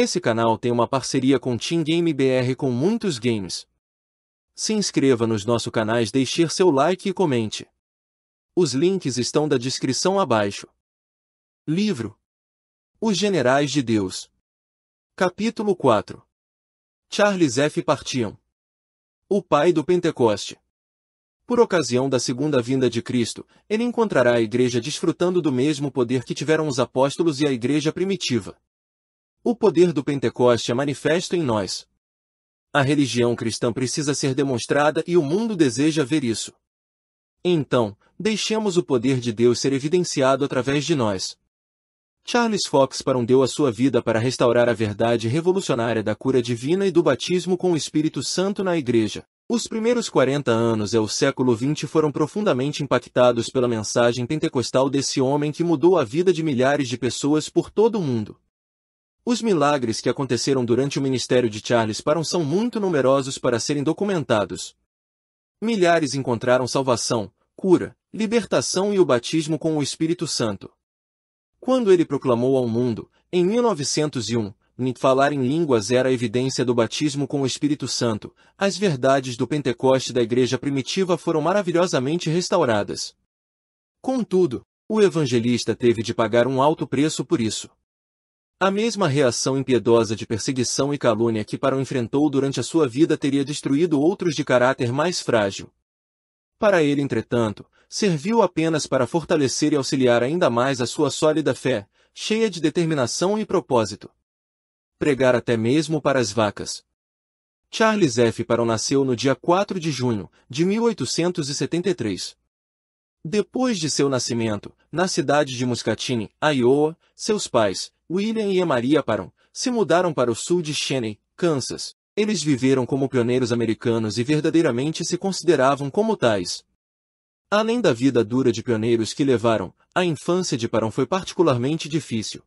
Esse canal tem uma parceria com Team Game BR com muitos games. Se inscreva nos nossos canais, deixe seu like e comente. Os links estão da descrição abaixo. Livro Os Generais de Deus Capítulo 4 Charles F. Partiam O Pai do Pentecoste Por ocasião da segunda vinda de Cristo, ele encontrará a igreja desfrutando do mesmo poder que tiveram os apóstolos e a igreja primitiva. O poder do Pentecoste é manifesto em nós. A religião cristã precisa ser demonstrada e o mundo deseja ver isso. Então, deixemos o poder de Deus ser evidenciado através de nós. Charles Fox deu a sua vida para restaurar a verdade revolucionária da cura divina e do batismo com o Espírito Santo na Igreja. Os primeiros 40 anos é o século XX foram profundamente impactados pela mensagem pentecostal desse homem que mudou a vida de milhares de pessoas por todo o mundo. Os milagres que aconteceram durante o ministério de Charles Parham são muito numerosos para serem documentados. Milhares encontraram salvação, cura, libertação e o batismo com o Espírito Santo. Quando ele proclamou ao mundo, em 1901, que falar em línguas era a evidência do batismo com o Espírito Santo, as verdades do Pentecoste da igreja primitiva foram maravilhosamente restauradas. Contudo, o evangelista teve de pagar um alto preço por isso. A mesma reação impiedosa de perseguição e calúnia que Parão enfrentou durante a sua vida teria destruído outros de caráter mais frágil. Para ele, entretanto, serviu apenas para fortalecer e auxiliar ainda mais a sua sólida fé, cheia de determinação e propósito. Pregar até mesmo para as vacas. Charles F. Parão nasceu no dia 4 de junho de 1873. Depois de seu nascimento, na cidade de Muscatine, Iowa, seus pais, William e Maria Paron, se mudaram para o sul de Cheney, Kansas. Eles viveram como pioneiros americanos e verdadeiramente se consideravam como tais. Além da vida dura de pioneiros que levaram, a infância de Paron foi particularmente difícil.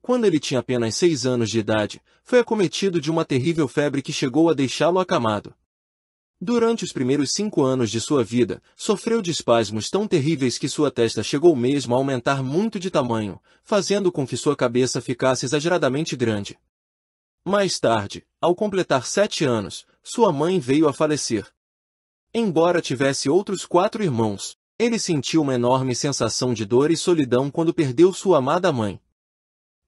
Quando ele tinha apenas seis anos de idade, foi acometido de uma terrível febre que chegou a deixá-lo acamado. Durante os primeiros cinco anos de sua vida, sofreu de espasmos tão terríveis que sua testa chegou mesmo a aumentar muito de tamanho, fazendo com que sua cabeça ficasse exageradamente grande. Mais tarde, ao completar sete anos, sua mãe veio a falecer. Embora tivesse outros quatro irmãos, ele sentiu uma enorme sensação de dor e solidão quando perdeu sua amada mãe.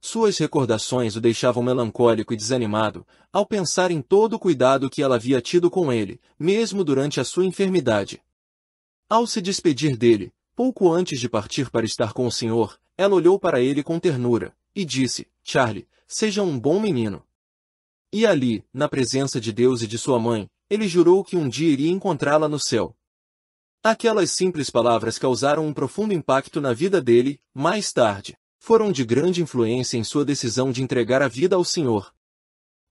Suas recordações o deixavam melancólico e desanimado, ao pensar em todo o cuidado que ela havia tido com ele, mesmo durante a sua enfermidade. Ao se despedir dele, pouco antes de partir para estar com o senhor, ela olhou para ele com ternura, e disse, Charlie, seja um bom menino. E ali, na presença de Deus e de sua mãe, ele jurou que um dia iria encontrá-la no céu. Aquelas simples palavras causaram um profundo impacto na vida dele, mais tarde foram de grande influência em sua decisão de entregar a vida ao Senhor.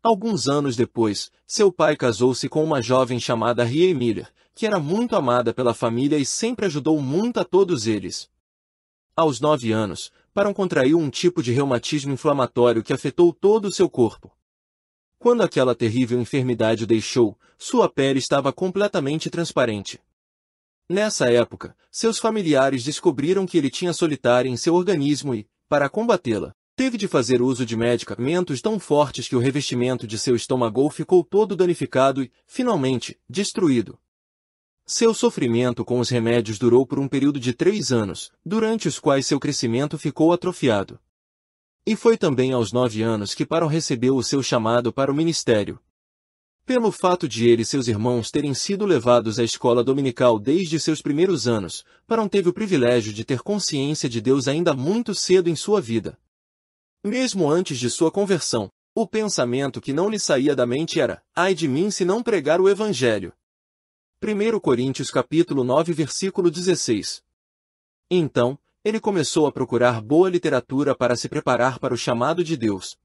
Alguns anos depois, seu pai casou-se com uma jovem chamada Ria Emília, que era muito amada pela família e sempre ajudou muito a todos eles. Aos nove anos, Paron contraiu um tipo de reumatismo inflamatório que afetou todo o seu corpo. Quando aquela terrível enfermidade o deixou, sua pele estava completamente transparente. Nessa época, seus familiares descobriram que ele tinha solitária em seu organismo e, para combatê-la. Teve de fazer uso de medicamentos tão fortes que o revestimento de seu estômago ficou todo danificado e, finalmente, destruído. Seu sofrimento com os remédios durou por um período de três anos, durante os quais seu crescimento ficou atrofiado. E foi também aos nove anos que Paro recebeu o seu chamado para o ministério, pelo fato de ele e seus irmãos terem sido levados à escola dominical desde seus primeiros anos, Parão teve o privilégio de ter consciência de Deus ainda muito cedo em sua vida. Mesmo antes de sua conversão, o pensamento que não lhe saía da mente era, ai de mim se não pregar o Evangelho. 1 Coríntios capítulo 9 versículo 16 Então, ele começou a procurar boa literatura para se preparar para o chamado de Deus,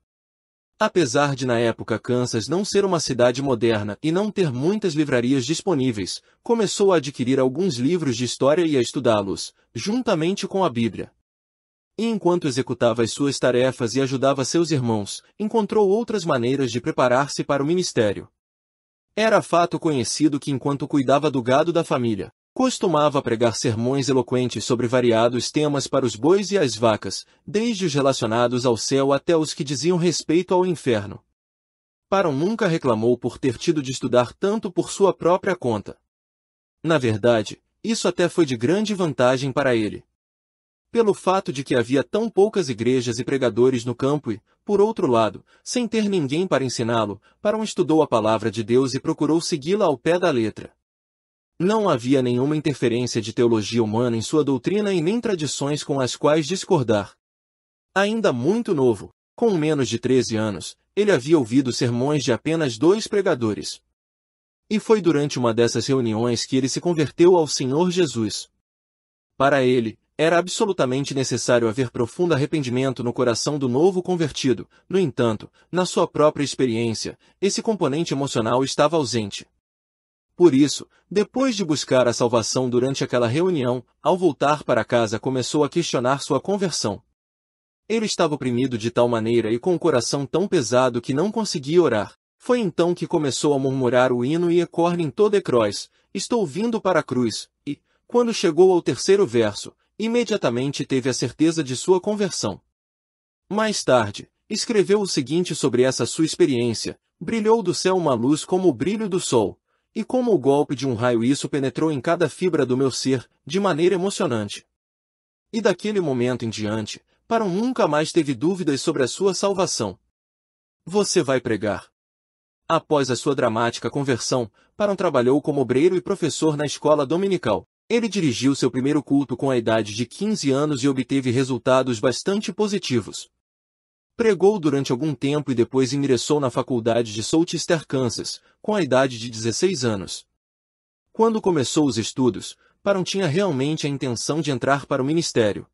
Apesar de na época Kansas não ser uma cidade moderna e não ter muitas livrarias disponíveis, começou a adquirir alguns livros de história e a estudá-los, juntamente com a Bíblia. E enquanto executava as suas tarefas e ajudava seus irmãos, encontrou outras maneiras de preparar-se para o ministério. Era fato conhecido que enquanto cuidava do gado da família, Costumava pregar sermões eloquentes sobre variados temas para os bois e as vacas, desde os relacionados ao céu até os que diziam respeito ao inferno. Paron nunca reclamou por ter tido de estudar tanto por sua própria conta. Na verdade, isso até foi de grande vantagem para ele. Pelo fato de que havia tão poucas igrejas e pregadores no campo e, por outro lado, sem ter ninguém para ensiná-lo, Paron estudou a palavra de Deus e procurou segui-la ao pé da letra. Não havia nenhuma interferência de teologia humana em sua doutrina e nem tradições com as quais discordar. Ainda muito novo, com menos de 13 anos, ele havia ouvido sermões de apenas dois pregadores. E foi durante uma dessas reuniões que ele se converteu ao Senhor Jesus. Para ele, era absolutamente necessário haver profundo arrependimento no coração do novo convertido, no entanto, na sua própria experiência, esse componente emocional estava ausente. Por isso, depois de buscar a salvação durante aquela reunião, ao voltar para casa começou a questionar sua conversão. Ele estava oprimido de tal maneira e com o coração tão pesado que não conseguia orar. Foi então que começou a murmurar o hino e ecorne em toda cruz. estou vindo para a cruz, e, quando chegou ao terceiro verso, imediatamente teve a certeza de sua conversão. Mais tarde, escreveu o seguinte sobre essa sua experiência, brilhou do céu uma luz como o brilho do sol, e como o golpe de um raio isso penetrou em cada fibra do meu ser, de maneira emocionante. E daquele momento em diante, Parão nunca mais teve dúvidas sobre a sua salvação. Você vai pregar. Após a sua dramática conversão, Parão trabalhou como obreiro e professor na escola dominical. Ele dirigiu seu primeiro culto com a idade de 15 anos e obteve resultados bastante positivos. Pregou durante algum tempo e depois ingressou na faculdade de Southeastern Kansas, com a idade de 16 anos. Quando começou os estudos, Parham tinha realmente a intenção de entrar para o ministério.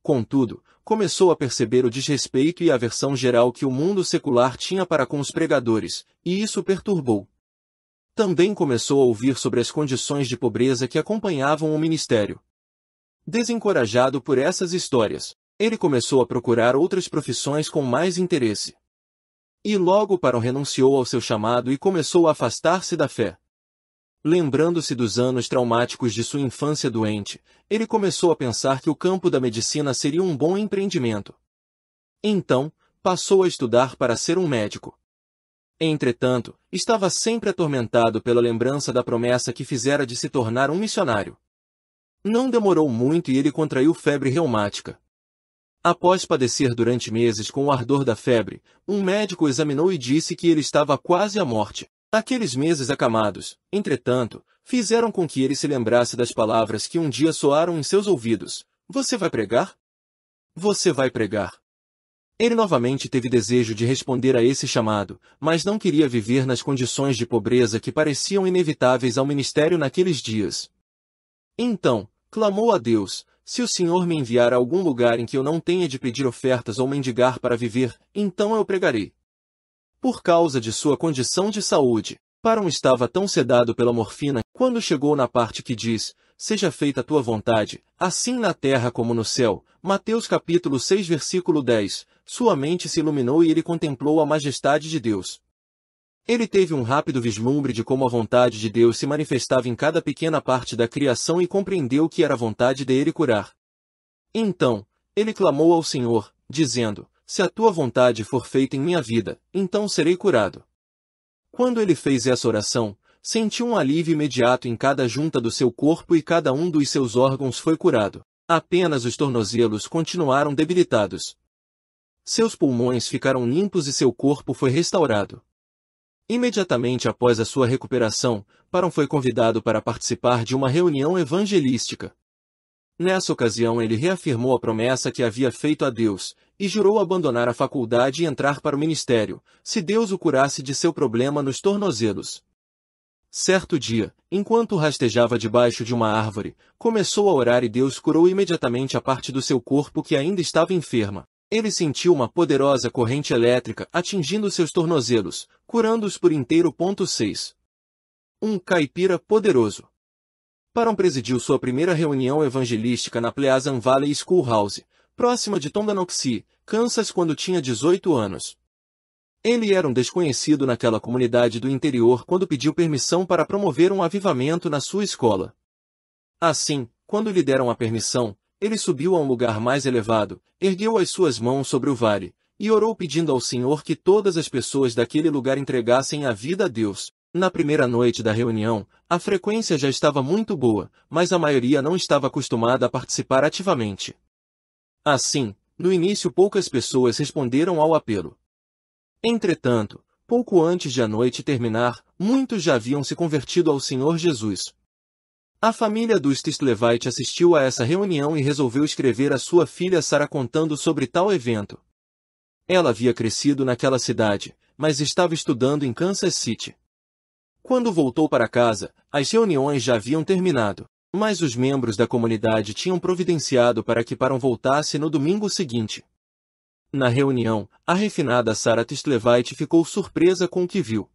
Contudo, começou a perceber o desrespeito e a aversão geral que o mundo secular tinha para com os pregadores, e isso o perturbou. Também começou a ouvir sobre as condições de pobreza que acompanhavam o ministério. Desencorajado por essas histórias, ele começou a procurar outras profissões com mais interesse. E logo para renunciou ao seu chamado e começou a afastar-se da fé. Lembrando-se dos anos traumáticos de sua infância doente, ele começou a pensar que o campo da medicina seria um bom empreendimento. Então, passou a estudar para ser um médico. Entretanto, estava sempre atormentado pela lembrança da promessa que fizera de se tornar um missionário. Não demorou muito e ele contraiu febre reumática. Após padecer durante meses com o ardor da febre, um médico examinou e disse que ele estava quase à morte. Aqueles meses acamados, entretanto, fizeram com que ele se lembrasse das palavras que um dia soaram em seus ouvidos. Você vai pregar? Você vai pregar. Ele novamente teve desejo de responder a esse chamado, mas não queria viver nas condições de pobreza que pareciam inevitáveis ao ministério naqueles dias. Então, clamou a Deus, se o Senhor me enviar a algum lugar em que eu não tenha de pedir ofertas ou mendigar para viver, então eu pregarei. Por causa de sua condição de saúde, Param estava tão sedado pela morfina, quando chegou na parte que diz, Seja feita a tua vontade, assim na terra como no céu, Mateus capítulo 6 versículo 10, sua mente se iluminou e ele contemplou a majestade de Deus. Ele teve um rápido vislumbre de como a vontade de Deus se manifestava em cada pequena parte da criação e compreendeu que era a vontade dele curar. Então, ele clamou ao Senhor, dizendo, Se a tua vontade for feita em minha vida, então serei curado. Quando ele fez essa oração, sentiu um alívio imediato em cada junta do seu corpo e cada um dos seus órgãos foi curado. Apenas os tornozelos continuaram debilitados. Seus pulmões ficaram limpos e seu corpo foi restaurado. Imediatamente após a sua recuperação, Paron foi convidado para participar de uma reunião evangelística. Nessa ocasião ele reafirmou a promessa que havia feito a Deus, e jurou abandonar a faculdade e entrar para o ministério, se Deus o curasse de seu problema nos tornozelos. Certo dia, enquanto rastejava debaixo de uma árvore, começou a orar e Deus curou imediatamente a parte do seu corpo que ainda estava enferma. Ele sentiu uma poderosa corrente elétrica atingindo seus tornozelos, curando-os por inteiro. 6. Um caipira poderoso. Param presidiu sua primeira reunião evangelística na Pleasant Valley Schoolhouse, próxima de Tondanoxi, Kansas quando tinha 18 anos. Ele era um desconhecido naquela comunidade do interior quando pediu permissão para promover um avivamento na sua escola. Assim, quando lhe deram a permissão, ele subiu a um lugar mais elevado, ergueu as suas mãos sobre o vale, e orou pedindo ao Senhor que todas as pessoas daquele lugar entregassem a vida a Deus. Na primeira noite da reunião, a frequência já estava muito boa, mas a maioria não estava acostumada a participar ativamente. Assim, no início poucas pessoas responderam ao apelo. Entretanto, pouco antes de a noite terminar, muitos já haviam se convertido ao Senhor Jesus, a família dos Tistlevite assistiu a essa reunião e resolveu escrever a sua filha Sara contando sobre tal evento. Ela havia crescido naquela cidade, mas estava estudando em Kansas City. Quando voltou para casa, as reuniões já haviam terminado, mas os membros da comunidade tinham providenciado para que Param voltasse no domingo seguinte. Na reunião, a refinada Sara Tistlevite ficou surpresa com o que viu.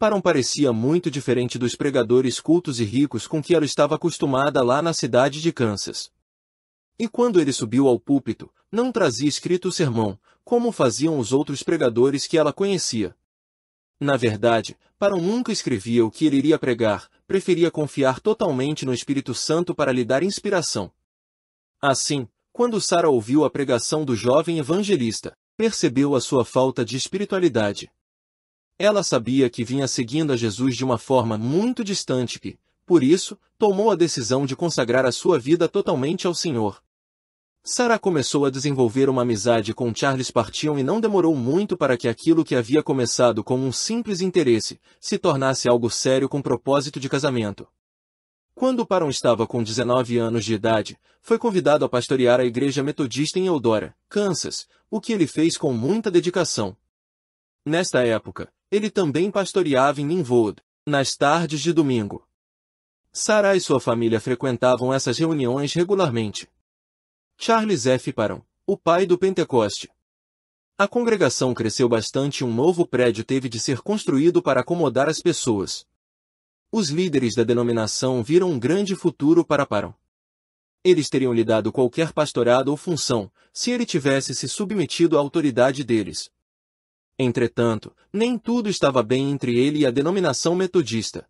Param parecia muito diferente dos pregadores cultos e ricos com que ela estava acostumada lá na cidade de Kansas. E quando ele subiu ao púlpito, não trazia escrito o sermão, como faziam os outros pregadores que ela conhecia. Na verdade, Paron nunca escrevia o que ele iria pregar, preferia confiar totalmente no Espírito Santo para lhe dar inspiração. Assim, quando Sara ouviu a pregação do jovem evangelista, percebeu a sua falta de espiritualidade. Ela sabia que vinha seguindo a Jesus de uma forma muito distante e, por isso, tomou a decisão de consagrar a sua vida totalmente ao Senhor. Sarah começou a desenvolver uma amizade com Charles Partion e não demorou muito para que aquilo que havia começado como um simples interesse se tornasse algo sério com propósito de casamento. Quando Paron estava com 19 anos de idade, foi convidado a pastorear a igreja metodista em Eldora, Kansas, o que ele fez com muita dedicação. Nesta época, ele também pastoreava em Linwood, nas tardes de domingo. Sarah e sua família frequentavam essas reuniões regularmente. Charles F. Parham, o pai do Pentecoste. A congregação cresceu bastante e um novo prédio teve de ser construído para acomodar as pessoas. Os líderes da denominação viram um grande futuro para Parham. Eles teriam lhe dado qualquer pastorado ou função, se ele tivesse se submetido à autoridade deles. Entretanto, nem tudo estava bem entre ele e a denominação metodista.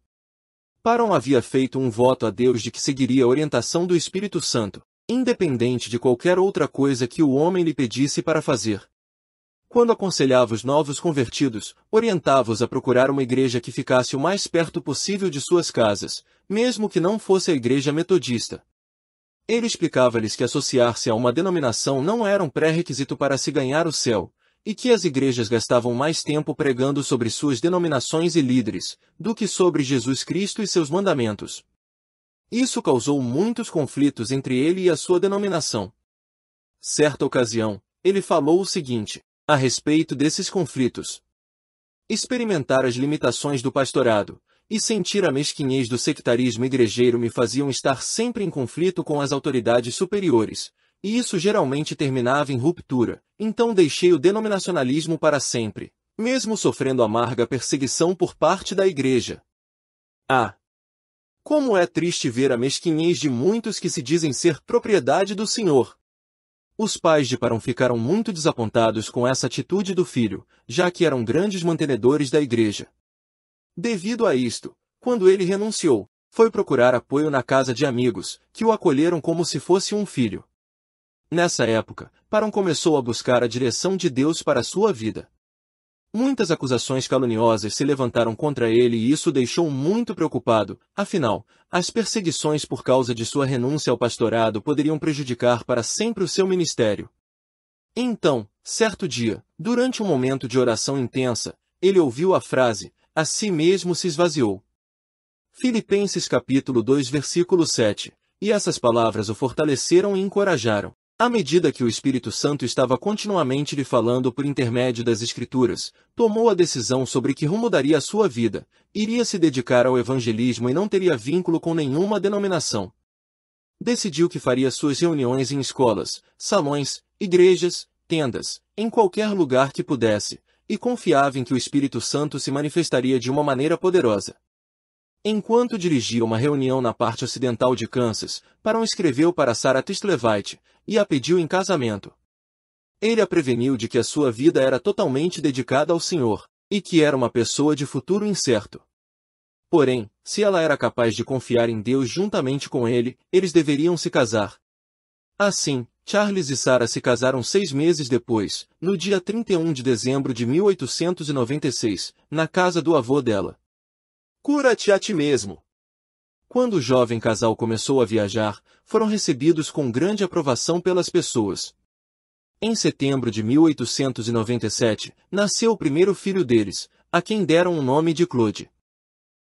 Paron havia feito um voto a Deus de que seguiria a orientação do Espírito Santo, independente de qualquer outra coisa que o homem lhe pedisse para fazer. Quando aconselhava os novos convertidos, orientava-os a procurar uma igreja que ficasse o mais perto possível de suas casas, mesmo que não fosse a igreja metodista. Ele explicava-lhes que associar-se a uma denominação não era um pré-requisito para se ganhar o céu, e que as igrejas gastavam mais tempo pregando sobre suas denominações e líderes, do que sobre Jesus Cristo e seus mandamentos. Isso causou muitos conflitos entre ele e a sua denominação. Certa ocasião, ele falou o seguinte, a respeito desses conflitos. Experimentar as limitações do pastorado e sentir a mesquinhez do sectarismo igrejeiro me faziam estar sempre em conflito com as autoridades superiores, e isso geralmente terminava em ruptura, então deixei o denominacionalismo para sempre, mesmo sofrendo amarga perseguição por parte da igreja. Ah! Como é triste ver a mesquinhez de muitos que se dizem ser propriedade do Senhor. Os pais de Parão ficaram muito desapontados com essa atitude do filho, já que eram grandes mantenedores da igreja. Devido a isto, quando ele renunciou, foi procurar apoio na casa de amigos, que o acolheram como se fosse um filho. Nessa época, Paron começou a buscar a direção de Deus para sua vida. Muitas acusações caluniosas se levantaram contra ele e isso deixou muito preocupado, afinal, as perseguições por causa de sua renúncia ao pastorado poderiam prejudicar para sempre o seu ministério. Então, certo dia, durante um momento de oração intensa, ele ouviu a frase, a si mesmo se esvaziou. Filipenses capítulo 2 versículo 7, e essas palavras o fortaleceram e encorajaram. À medida que o Espírito Santo estava continuamente lhe falando por intermédio das Escrituras, tomou a decisão sobre que rumo daria a sua vida, iria se dedicar ao evangelismo e não teria vínculo com nenhuma denominação. Decidiu que faria suas reuniões em escolas, salões, igrejas, tendas, em qualquer lugar que pudesse, e confiava em que o Espírito Santo se manifestaria de uma maneira poderosa. Enquanto dirigia uma reunião na parte ocidental de Kansas, Parão escreveu para Sarah Tistlevite e a pediu em casamento. Ele a preveniu de que a sua vida era totalmente dedicada ao Senhor, e que era uma pessoa de futuro incerto. Porém, se ela era capaz de confiar em Deus juntamente com ele, eles deveriam se casar. Assim, Charles e Sarah se casaram seis meses depois, no dia 31 de dezembro de 1896, na casa do avô dela. Cura-te a ti mesmo. Quando o jovem casal começou a viajar, foram recebidos com grande aprovação pelas pessoas. Em setembro de 1897, nasceu o primeiro filho deles, a quem deram o nome de Claude.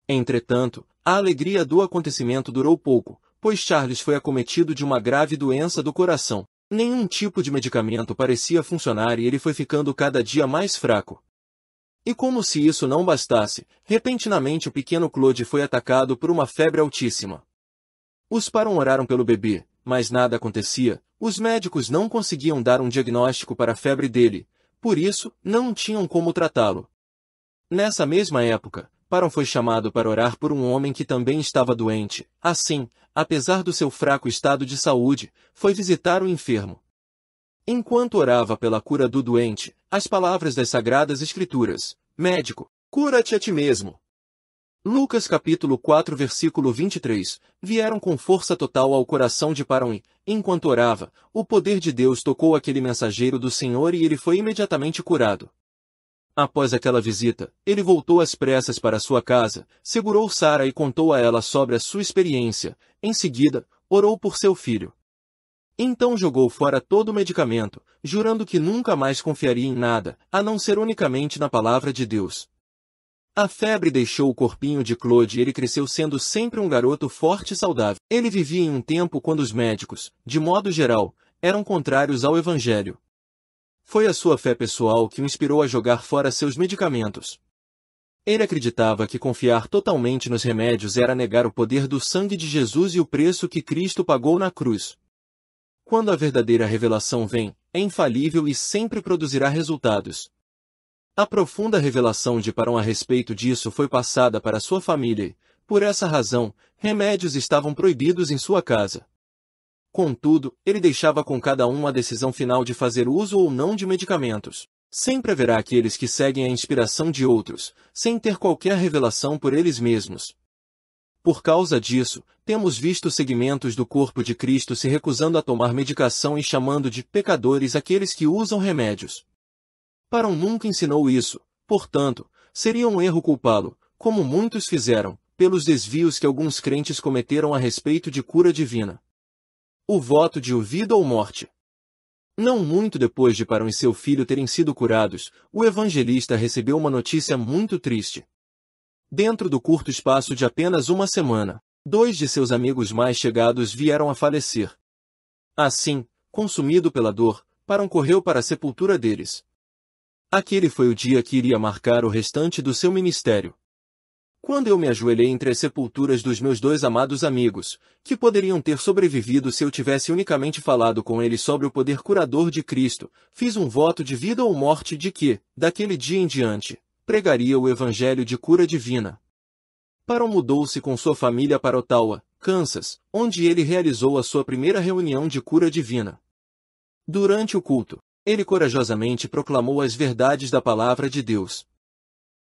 Entretanto, a alegria do acontecimento durou pouco, pois Charles foi acometido de uma grave doença do coração. Nenhum tipo de medicamento parecia funcionar e ele foi ficando cada dia mais fraco. E como se isso não bastasse, repentinamente o pequeno Claude foi atacado por uma febre altíssima. Os param oraram pelo bebê, mas nada acontecia, os médicos não conseguiam dar um diagnóstico para a febre dele, por isso, não tinham como tratá-lo. Nessa mesma época, Paron foi chamado para orar por um homem que também estava doente. Assim, apesar do seu fraco estado de saúde, foi visitar o enfermo. Enquanto orava pela cura do doente, as palavras das Sagradas Escrituras, médico, cura-te a ti mesmo. Lucas capítulo 4 versículo 23, vieram com força total ao coração de Parão e, enquanto orava, o poder de Deus tocou aquele mensageiro do Senhor e ele foi imediatamente curado. Após aquela visita, ele voltou às pressas para sua casa, segurou Sara e contou a ela sobre a sua experiência, em seguida, orou por seu filho. Então jogou fora todo o medicamento, jurando que nunca mais confiaria em nada, a não ser unicamente na palavra de Deus. A febre deixou o corpinho de Claude e ele cresceu sendo sempre um garoto forte e saudável. Ele vivia em um tempo quando os médicos, de modo geral, eram contrários ao Evangelho. Foi a sua fé pessoal que o inspirou a jogar fora seus medicamentos. Ele acreditava que confiar totalmente nos remédios era negar o poder do sangue de Jesus e o preço que Cristo pagou na cruz quando a verdadeira revelação vem, é infalível e sempre produzirá resultados. A profunda revelação de Parão a respeito disso foi passada para sua família, por essa razão, remédios estavam proibidos em sua casa. Contudo, ele deixava com cada um a decisão final de fazer uso ou não de medicamentos. Sempre haverá aqueles que seguem a inspiração de outros, sem ter qualquer revelação por eles mesmos. Por causa disso, temos visto segmentos do corpo de Cristo se recusando a tomar medicação e chamando de pecadores aqueles que usam remédios. Parão nunca ensinou isso, portanto, seria um erro culpá-lo, como muitos fizeram, pelos desvios que alguns crentes cometeram a respeito de cura divina. O voto de vida ou morte. Não muito depois de Parão e seu filho terem sido curados, o evangelista recebeu uma notícia muito triste. Dentro do curto espaço de apenas uma semana, dois de seus amigos mais chegados vieram a falecer. Assim, consumido pela dor, Paron correu para a sepultura deles. Aquele foi o dia que iria marcar o restante do seu ministério. Quando eu me ajoelhei entre as sepulturas dos meus dois amados amigos, que poderiam ter sobrevivido se eu tivesse unicamente falado com eles sobre o poder curador de Cristo, fiz um voto de vida ou morte de que, daquele dia em diante, pregaria o evangelho de cura divina. Paro mudou-se com sua família para Ottawa, Kansas, onde ele realizou a sua primeira reunião de cura divina. Durante o culto, ele corajosamente proclamou as verdades da palavra de Deus.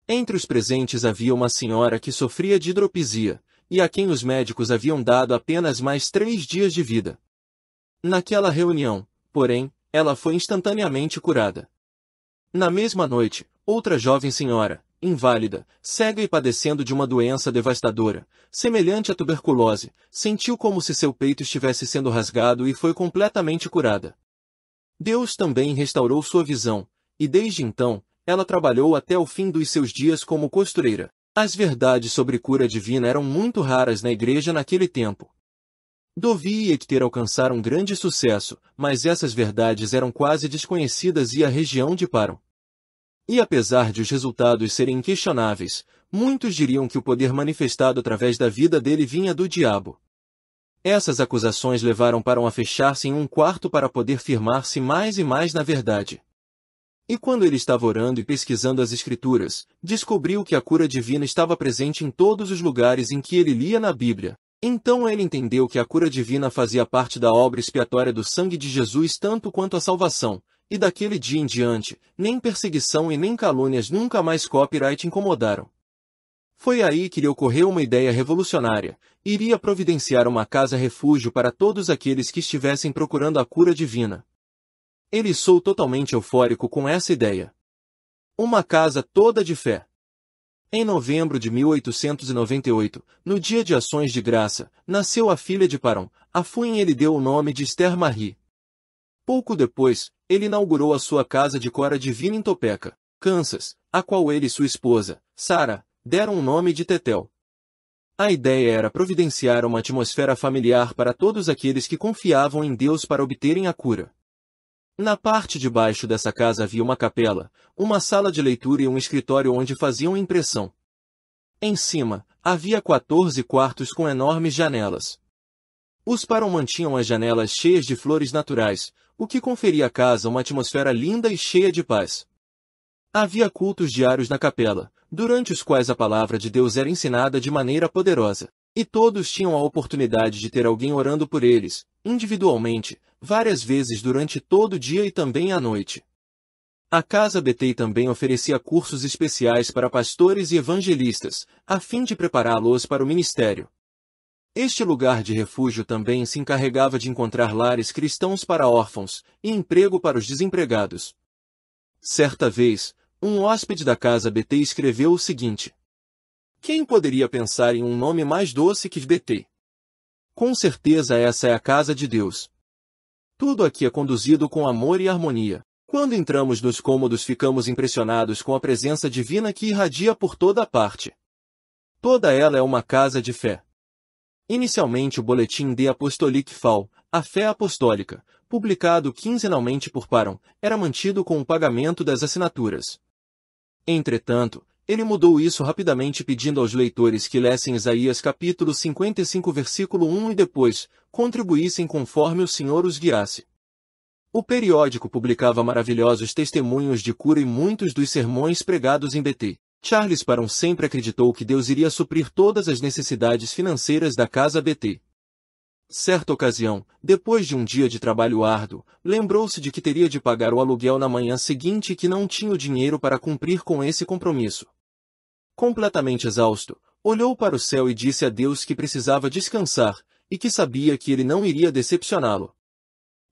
Entre os presentes havia uma senhora que sofria de hidropisia, e a quem os médicos haviam dado apenas mais três dias de vida. Naquela reunião, porém, ela foi instantaneamente curada. Na mesma noite, outra jovem senhora, inválida, cega e padecendo de uma doença devastadora, semelhante à tuberculose, sentiu como se seu peito estivesse sendo rasgado e foi completamente curada. Deus também restaurou sua visão, e desde então, ela trabalhou até o fim dos seus dias como costureira. As verdades sobre cura divina eram muito raras na igreja naquele tempo. Dovi e Ecter alcançaram grande sucesso, mas essas verdades eram quase desconhecidas e a região de Paron, e apesar de os resultados serem inquestionáveis, muitos diriam que o poder manifestado através da vida dele vinha do diabo. Essas acusações levaram Parão a fechar-se em um quarto para poder firmar-se mais e mais na verdade. E quando ele estava orando e pesquisando as escrituras, descobriu que a cura divina estava presente em todos os lugares em que ele lia na Bíblia. Então ele entendeu que a cura divina fazia parte da obra expiatória do sangue de Jesus tanto quanto a salvação, e daquele dia em diante, nem perseguição e nem calúnias nunca mais copyright incomodaram. Foi aí que lhe ocorreu uma ideia revolucionária. Iria providenciar uma casa-refúgio para todos aqueles que estivessem procurando a cura divina. Ele sou totalmente eufórico com essa ideia. Uma casa toda de fé. Em novembro de 1898, no Dia de Ações de Graça, nasceu a filha de Parão, a e ele deu o nome de Esther Marie. Pouco depois, ele inaugurou a sua casa de Cora Divina em Topeka, Kansas, a qual ele e sua esposa, Sarah, deram o nome de Tetel. A ideia era providenciar uma atmosfera familiar para todos aqueles que confiavam em Deus para obterem a cura. Na parte de baixo dessa casa havia uma capela, uma sala de leitura e um escritório onde faziam impressão. Em cima, havia 14 quartos com enormes janelas. Os parão mantinham as janelas cheias de flores naturais, o que conferia à casa uma atmosfera linda e cheia de paz. Havia cultos diários na capela, durante os quais a palavra de Deus era ensinada de maneira poderosa, e todos tinham a oportunidade de ter alguém orando por eles, individualmente, várias vezes durante todo o dia e também à noite. A Casa Betei também oferecia cursos especiais para pastores e evangelistas, a fim de prepará-los para o ministério. Este lugar de refúgio também se encarregava de encontrar lares cristãos para órfãos e emprego para os desempregados. Certa vez, um hóspede da casa BT escreveu o seguinte: Quem poderia pensar em um nome mais doce que BT? Com certeza essa é a casa de Deus. Tudo aqui é conduzido com amor e harmonia. Quando entramos nos cômodos, ficamos impressionados com a presença divina que irradia por toda a parte. Toda ela é uma casa de fé. Inicialmente o Boletim de Apostolique FAL, a fé apostólica, publicado quinzenalmente por Paron, era mantido com o pagamento das assinaturas. Entretanto, ele mudou isso rapidamente pedindo aos leitores que lessem Isaías capítulo 55 versículo 1 e depois, contribuíssem conforme o Senhor os guiasse. O periódico publicava maravilhosos testemunhos de cura e muitos dos sermões pregados em BT. Charles Parham sempre acreditou que Deus iria suprir todas as necessidades financeiras da casa BT. Certa ocasião, depois de um dia de trabalho árduo, lembrou-se de que teria de pagar o aluguel na manhã seguinte e que não tinha o dinheiro para cumprir com esse compromisso. Completamente exausto, olhou para o céu e disse a Deus que precisava descansar e que sabia que ele não iria decepcioná-lo.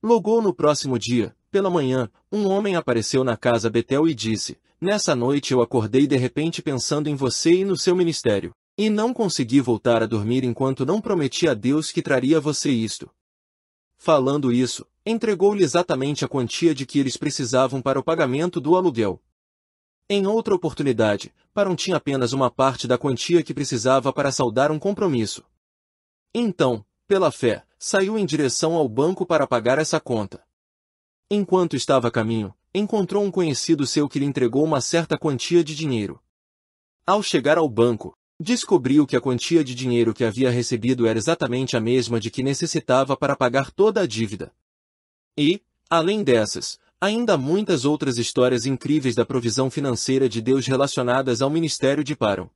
Logou no próximo dia, pela manhã, um homem apareceu na casa Betel e disse, Nessa noite eu acordei de repente pensando em você e no seu ministério. E não consegui voltar a dormir enquanto não prometi a Deus que traria a você isto. Falando isso, entregou-lhe exatamente a quantia de que eles precisavam para o pagamento do aluguel. Em outra oportunidade, Paron tinha apenas uma parte da quantia que precisava para saldar um compromisso. Então, pela fé, saiu em direção ao banco para pagar essa conta. Enquanto estava a caminho, encontrou um conhecido seu que lhe entregou uma certa quantia de dinheiro. Ao chegar ao banco, descobriu que a quantia de dinheiro que havia recebido era exatamente a mesma de que necessitava para pagar toda a dívida. E, além dessas, ainda muitas outras histórias incríveis da provisão financeira de Deus relacionadas ao ministério de Paron.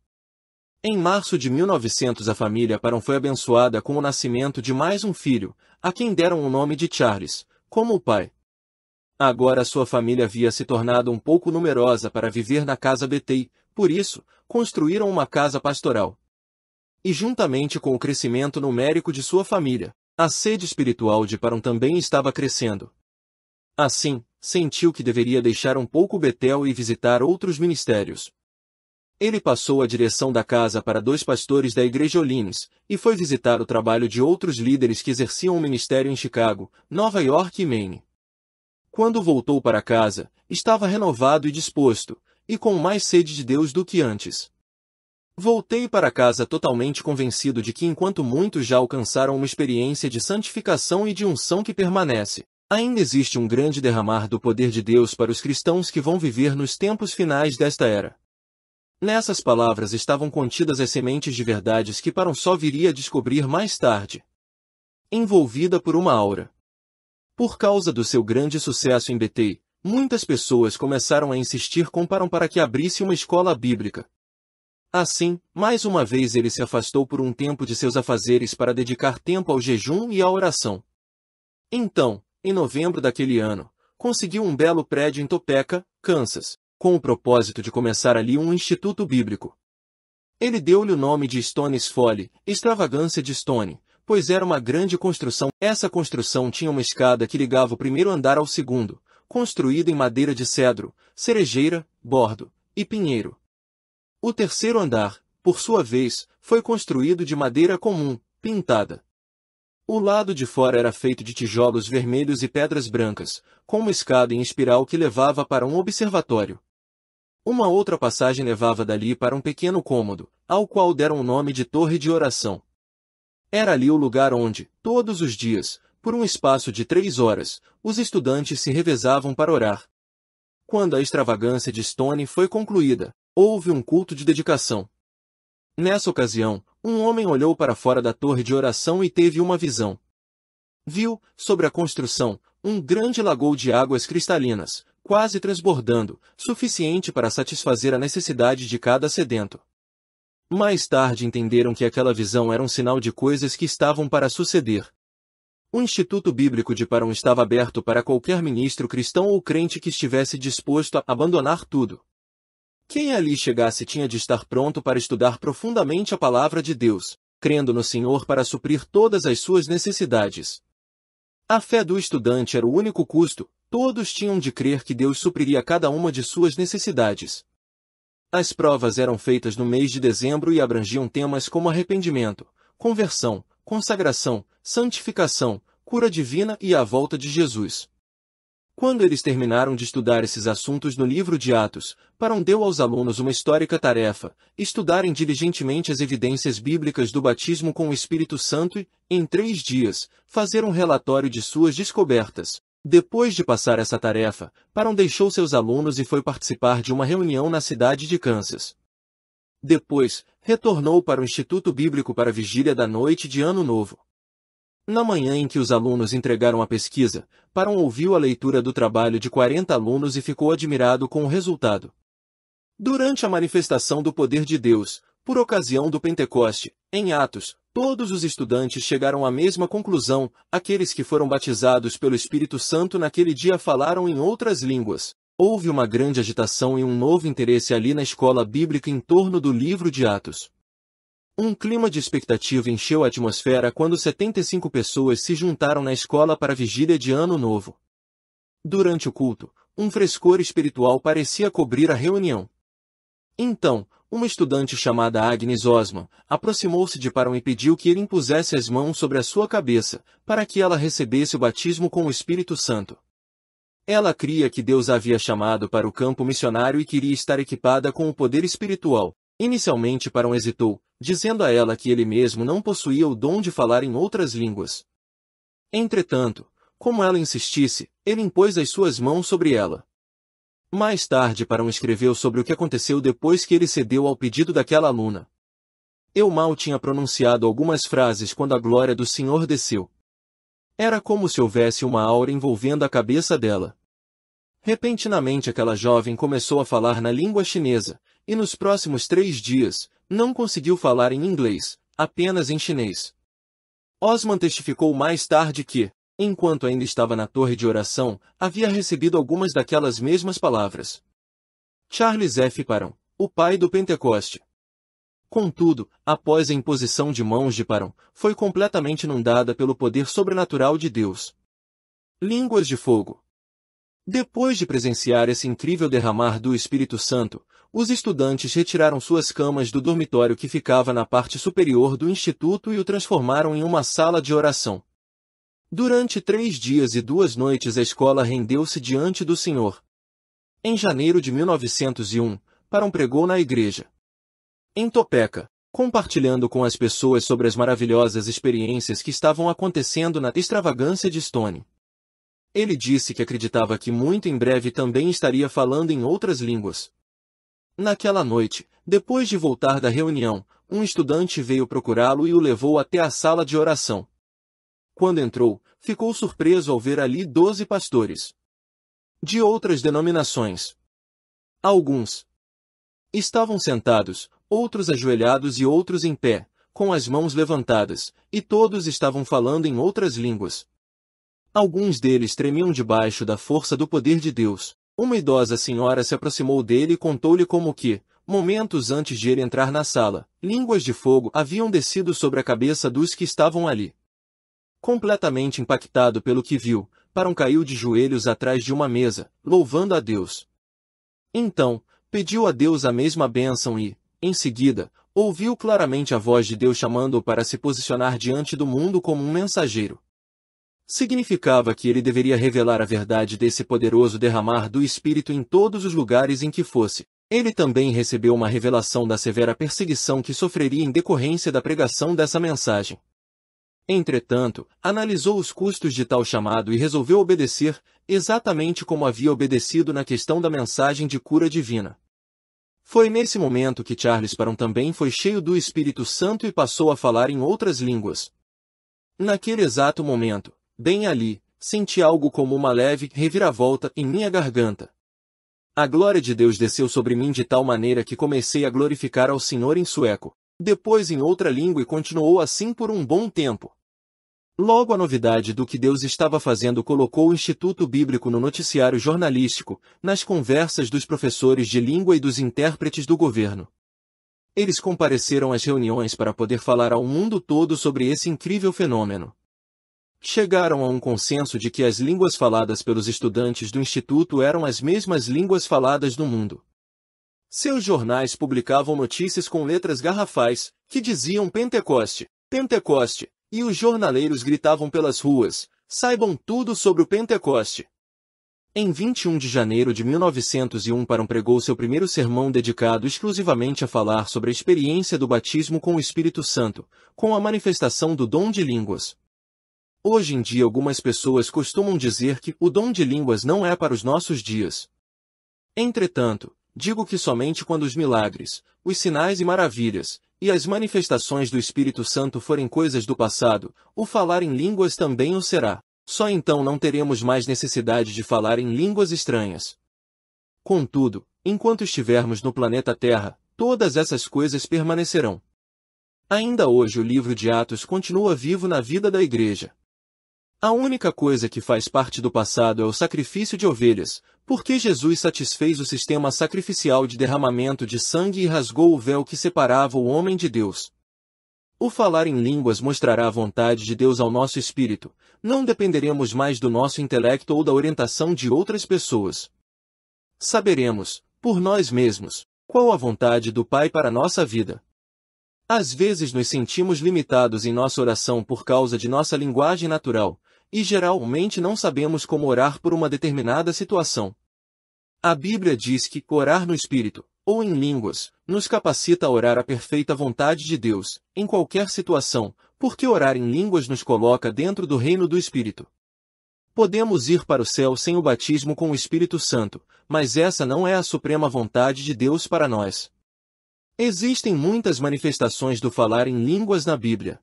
Em março de 1900 a família Paron foi abençoada com o nascimento de mais um filho, a quem deram o nome de Charles, como o pai. Agora sua família havia se tornado um pouco numerosa para viver na casa Betei, por isso, construíram uma casa pastoral. E juntamente com o crescimento numérico de sua família, a sede espiritual de Param também estava crescendo. Assim, sentiu que deveria deixar um pouco Betel e visitar outros ministérios. Ele passou a direção da casa para dois pastores da Igreja Olines, e foi visitar o trabalho de outros líderes que exerciam o ministério em Chicago, Nova York e Maine. Quando voltou para casa, estava renovado e disposto, e com mais sede de Deus do que antes. Voltei para casa totalmente convencido de que enquanto muitos já alcançaram uma experiência de santificação e de unção que permanece, ainda existe um grande derramar do poder de Deus para os cristãos que vão viver nos tempos finais desta era. Nessas palavras estavam contidas as sementes de verdades que para um só viria a descobrir mais tarde. Envolvida por uma aura por causa do seu grande sucesso em BT, muitas pessoas começaram a insistir com Param para que abrisse uma escola bíblica. Assim, mais uma vez ele se afastou por um tempo de seus afazeres para dedicar tempo ao jejum e à oração. Então, em novembro daquele ano, conseguiu um belo prédio em Topeka, Kansas, com o propósito de começar ali um instituto bíblico. Ele deu-lhe o nome de Stone's Folly, extravagância de Stone, pois era uma grande construção. Essa construção tinha uma escada que ligava o primeiro andar ao segundo, construída em madeira de cedro, cerejeira, bordo e pinheiro. O terceiro andar, por sua vez, foi construído de madeira comum, pintada. O lado de fora era feito de tijolos vermelhos e pedras brancas, com uma escada em espiral que levava para um observatório. Uma outra passagem levava dali para um pequeno cômodo, ao qual deram o nome de Torre de Oração. Era ali o lugar onde, todos os dias, por um espaço de três horas, os estudantes se revezavam para orar. Quando a extravagância de Stone foi concluída, houve um culto de dedicação. Nessa ocasião, um homem olhou para fora da torre de oração e teve uma visão. Viu, sobre a construção, um grande lago de águas cristalinas, quase transbordando, suficiente para satisfazer a necessidade de cada sedento. Mais tarde entenderam que aquela visão era um sinal de coisas que estavam para suceder. O Instituto Bíblico de Parão estava aberto para qualquer ministro cristão ou crente que estivesse disposto a abandonar tudo. Quem ali chegasse tinha de estar pronto para estudar profundamente a palavra de Deus, crendo no Senhor para suprir todas as suas necessidades. A fé do estudante era o único custo, todos tinham de crer que Deus supriria cada uma de suas necessidades. As provas eram feitas no mês de dezembro e abrangiam temas como arrependimento, conversão, consagração, santificação, cura divina e a volta de Jesus. Quando eles terminaram de estudar esses assuntos no livro de Atos, Parão deu aos alunos uma histórica tarefa, estudarem diligentemente as evidências bíblicas do batismo com o Espírito Santo e, em três dias, fazer um relatório de suas descobertas. Depois de passar essa tarefa, Paron deixou seus alunos e foi participar de uma reunião na cidade de Kansas. Depois, retornou para o Instituto Bíblico para a vigília da noite de Ano Novo. Na manhã em que os alunos entregaram a pesquisa, Paron ouviu a leitura do trabalho de 40 alunos e ficou admirado com o resultado. Durante a manifestação do poder de Deus, por ocasião do Pentecoste, em Atos, Todos os estudantes chegaram à mesma conclusão, aqueles que foram batizados pelo Espírito Santo naquele dia falaram em outras línguas. Houve uma grande agitação e um novo interesse ali na escola bíblica em torno do livro de Atos. Um clima de expectativa encheu a atmosfera quando 75 pessoas se juntaram na escola para a vigília de Ano Novo. Durante o culto, um frescor espiritual parecia cobrir a reunião. Então, uma estudante chamada Agnes Osman aproximou-se de Parão e pediu que ele impusesse as mãos sobre a sua cabeça, para que ela recebesse o batismo com o Espírito Santo. Ela cria que Deus a havia chamado para o campo missionário e queria estar equipada com o poder espiritual. Inicialmente Parão hesitou, dizendo a ela que ele mesmo não possuía o dom de falar em outras línguas. Entretanto, como ela insistisse, ele impôs as suas mãos sobre ela. Mais tarde para escreveu sobre o que aconteceu depois que ele cedeu ao pedido daquela aluna. Eu mal tinha pronunciado algumas frases quando a glória do Senhor desceu. Era como se houvesse uma aura envolvendo a cabeça dela. Repentinamente aquela jovem começou a falar na língua chinesa, e nos próximos três dias, não conseguiu falar em inglês, apenas em chinês. Osman testificou mais tarde que, enquanto ainda estava na torre de oração, havia recebido algumas daquelas mesmas palavras. Charles F. Parham, o pai do Pentecoste. Contudo, após a imposição de mãos de Parham, foi completamente inundada pelo poder sobrenatural de Deus. Línguas de Fogo Depois de presenciar esse incrível derramar do Espírito Santo, os estudantes retiraram suas camas do dormitório que ficava na parte superior do instituto e o transformaram em uma sala de oração. Durante três dias e duas noites a escola rendeu-se diante do Senhor. Em janeiro de 1901, Parham pregou na igreja. Em Topeka, compartilhando com as pessoas sobre as maravilhosas experiências que estavam acontecendo na extravagância de Stone. Ele disse que acreditava que muito em breve também estaria falando em outras línguas. Naquela noite, depois de voltar da reunião, um estudante veio procurá-lo e o levou até a sala de oração quando entrou, ficou surpreso ao ver ali doze pastores. De outras denominações. Alguns estavam sentados, outros ajoelhados e outros em pé, com as mãos levantadas, e todos estavam falando em outras línguas. Alguns deles tremiam debaixo da força do poder de Deus. Uma idosa senhora se aproximou dele e contou-lhe como que, momentos antes de ele entrar na sala, línguas de fogo haviam descido sobre a cabeça dos que estavam ali completamente impactado pelo que viu, Param caiu de joelhos atrás de uma mesa, louvando a Deus. Então, pediu a Deus a mesma bênção e, em seguida, ouviu claramente a voz de Deus chamando-o para se posicionar diante do mundo como um mensageiro. Significava que ele deveria revelar a verdade desse poderoso derramar do Espírito em todos os lugares em que fosse. Ele também recebeu uma revelação da severa perseguição que sofreria em decorrência da pregação dessa mensagem. Entretanto, analisou os custos de tal chamado e resolveu obedecer, exatamente como havia obedecido na questão da mensagem de cura divina. Foi nesse momento que Charles Parham também foi cheio do Espírito Santo e passou a falar em outras línguas. Naquele exato momento, bem ali, senti algo como uma leve reviravolta em minha garganta. A glória de Deus desceu sobre mim de tal maneira que comecei a glorificar ao Senhor em sueco, depois em outra língua e continuou assim por um bom tempo. Logo a novidade do que Deus estava fazendo colocou o Instituto Bíblico no noticiário jornalístico, nas conversas dos professores de língua e dos intérpretes do governo. Eles compareceram às reuniões para poder falar ao mundo todo sobre esse incrível fenômeno. Chegaram a um consenso de que as línguas faladas pelos estudantes do Instituto eram as mesmas línguas faladas no mundo. Seus jornais publicavam notícias com letras garrafais, que diziam Pentecoste, Pentecoste, e os jornaleiros gritavam pelas ruas, saibam tudo sobre o Pentecoste. Em 21 de janeiro de 1901, Parham pregou seu primeiro sermão dedicado exclusivamente a falar sobre a experiência do batismo com o Espírito Santo, com a manifestação do dom de línguas. Hoje em dia, algumas pessoas costumam dizer que o dom de línguas não é para os nossos dias. Entretanto, digo que somente quando os milagres, os sinais e maravilhas, e as manifestações do Espírito Santo forem coisas do passado, o falar em línguas também o será. Só então não teremos mais necessidade de falar em línguas estranhas. Contudo, enquanto estivermos no planeta Terra, todas essas coisas permanecerão. Ainda hoje o livro de Atos continua vivo na vida da igreja. A única coisa que faz parte do passado é o sacrifício de ovelhas, porque Jesus satisfez o sistema sacrificial de derramamento de sangue e rasgou o véu que separava o homem de Deus. O falar em línguas mostrará a vontade de Deus ao nosso espírito, não dependeremos mais do nosso intelecto ou da orientação de outras pessoas. Saberemos, por nós mesmos, qual a vontade do Pai para nossa vida. Às vezes nos sentimos limitados em nossa oração por causa de nossa linguagem natural, e geralmente não sabemos como orar por uma determinada situação. A Bíblia diz que orar no Espírito, ou em línguas, nos capacita a orar a perfeita vontade de Deus, em qualquer situação, porque orar em línguas nos coloca dentro do reino do Espírito. Podemos ir para o céu sem o batismo com o Espírito Santo, mas essa não é a suprema vontade de Deus para nós. Existem muitas manifestações do falar em línguas na Bíblia.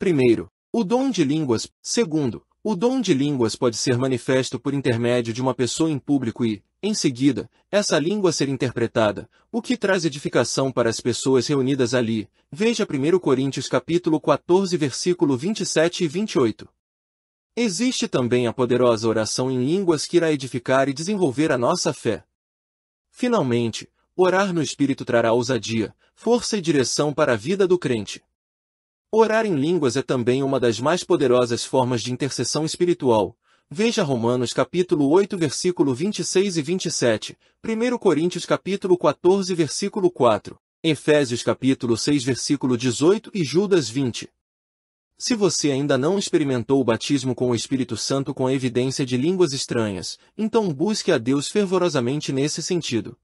Primeiro, o dom de línguas, segundo, o dom de línguas pode ser manifesto por intermédio de uma pessoa em público e, em seguida, essa língua ser interpretada, o que traz edificação para as pessoas reunidas ali. Veja 1 Coríntios capítulo 14 versículo 27 e 28. Existe também a poderosa oração em línguas que irá edificar e desenvolver a nossa fé. Finalmente, orar no Espírito trará ousadia, força e direção para a vida do crente. Orar em línguas é também uma das mais poderosas formas de intercessão espiritual. Veja Romanos capítulo 8 versículo 26 e 27, 1 Coríntios capítulo 14 versículo 4, Efésios capítulo 6 versículo 18 e Judas 20. Se você ainda não experimentou o batismo com o Espírito Santo com a evidência de línguas estranhas, então busque a Deus fervorosamente nesse sentido.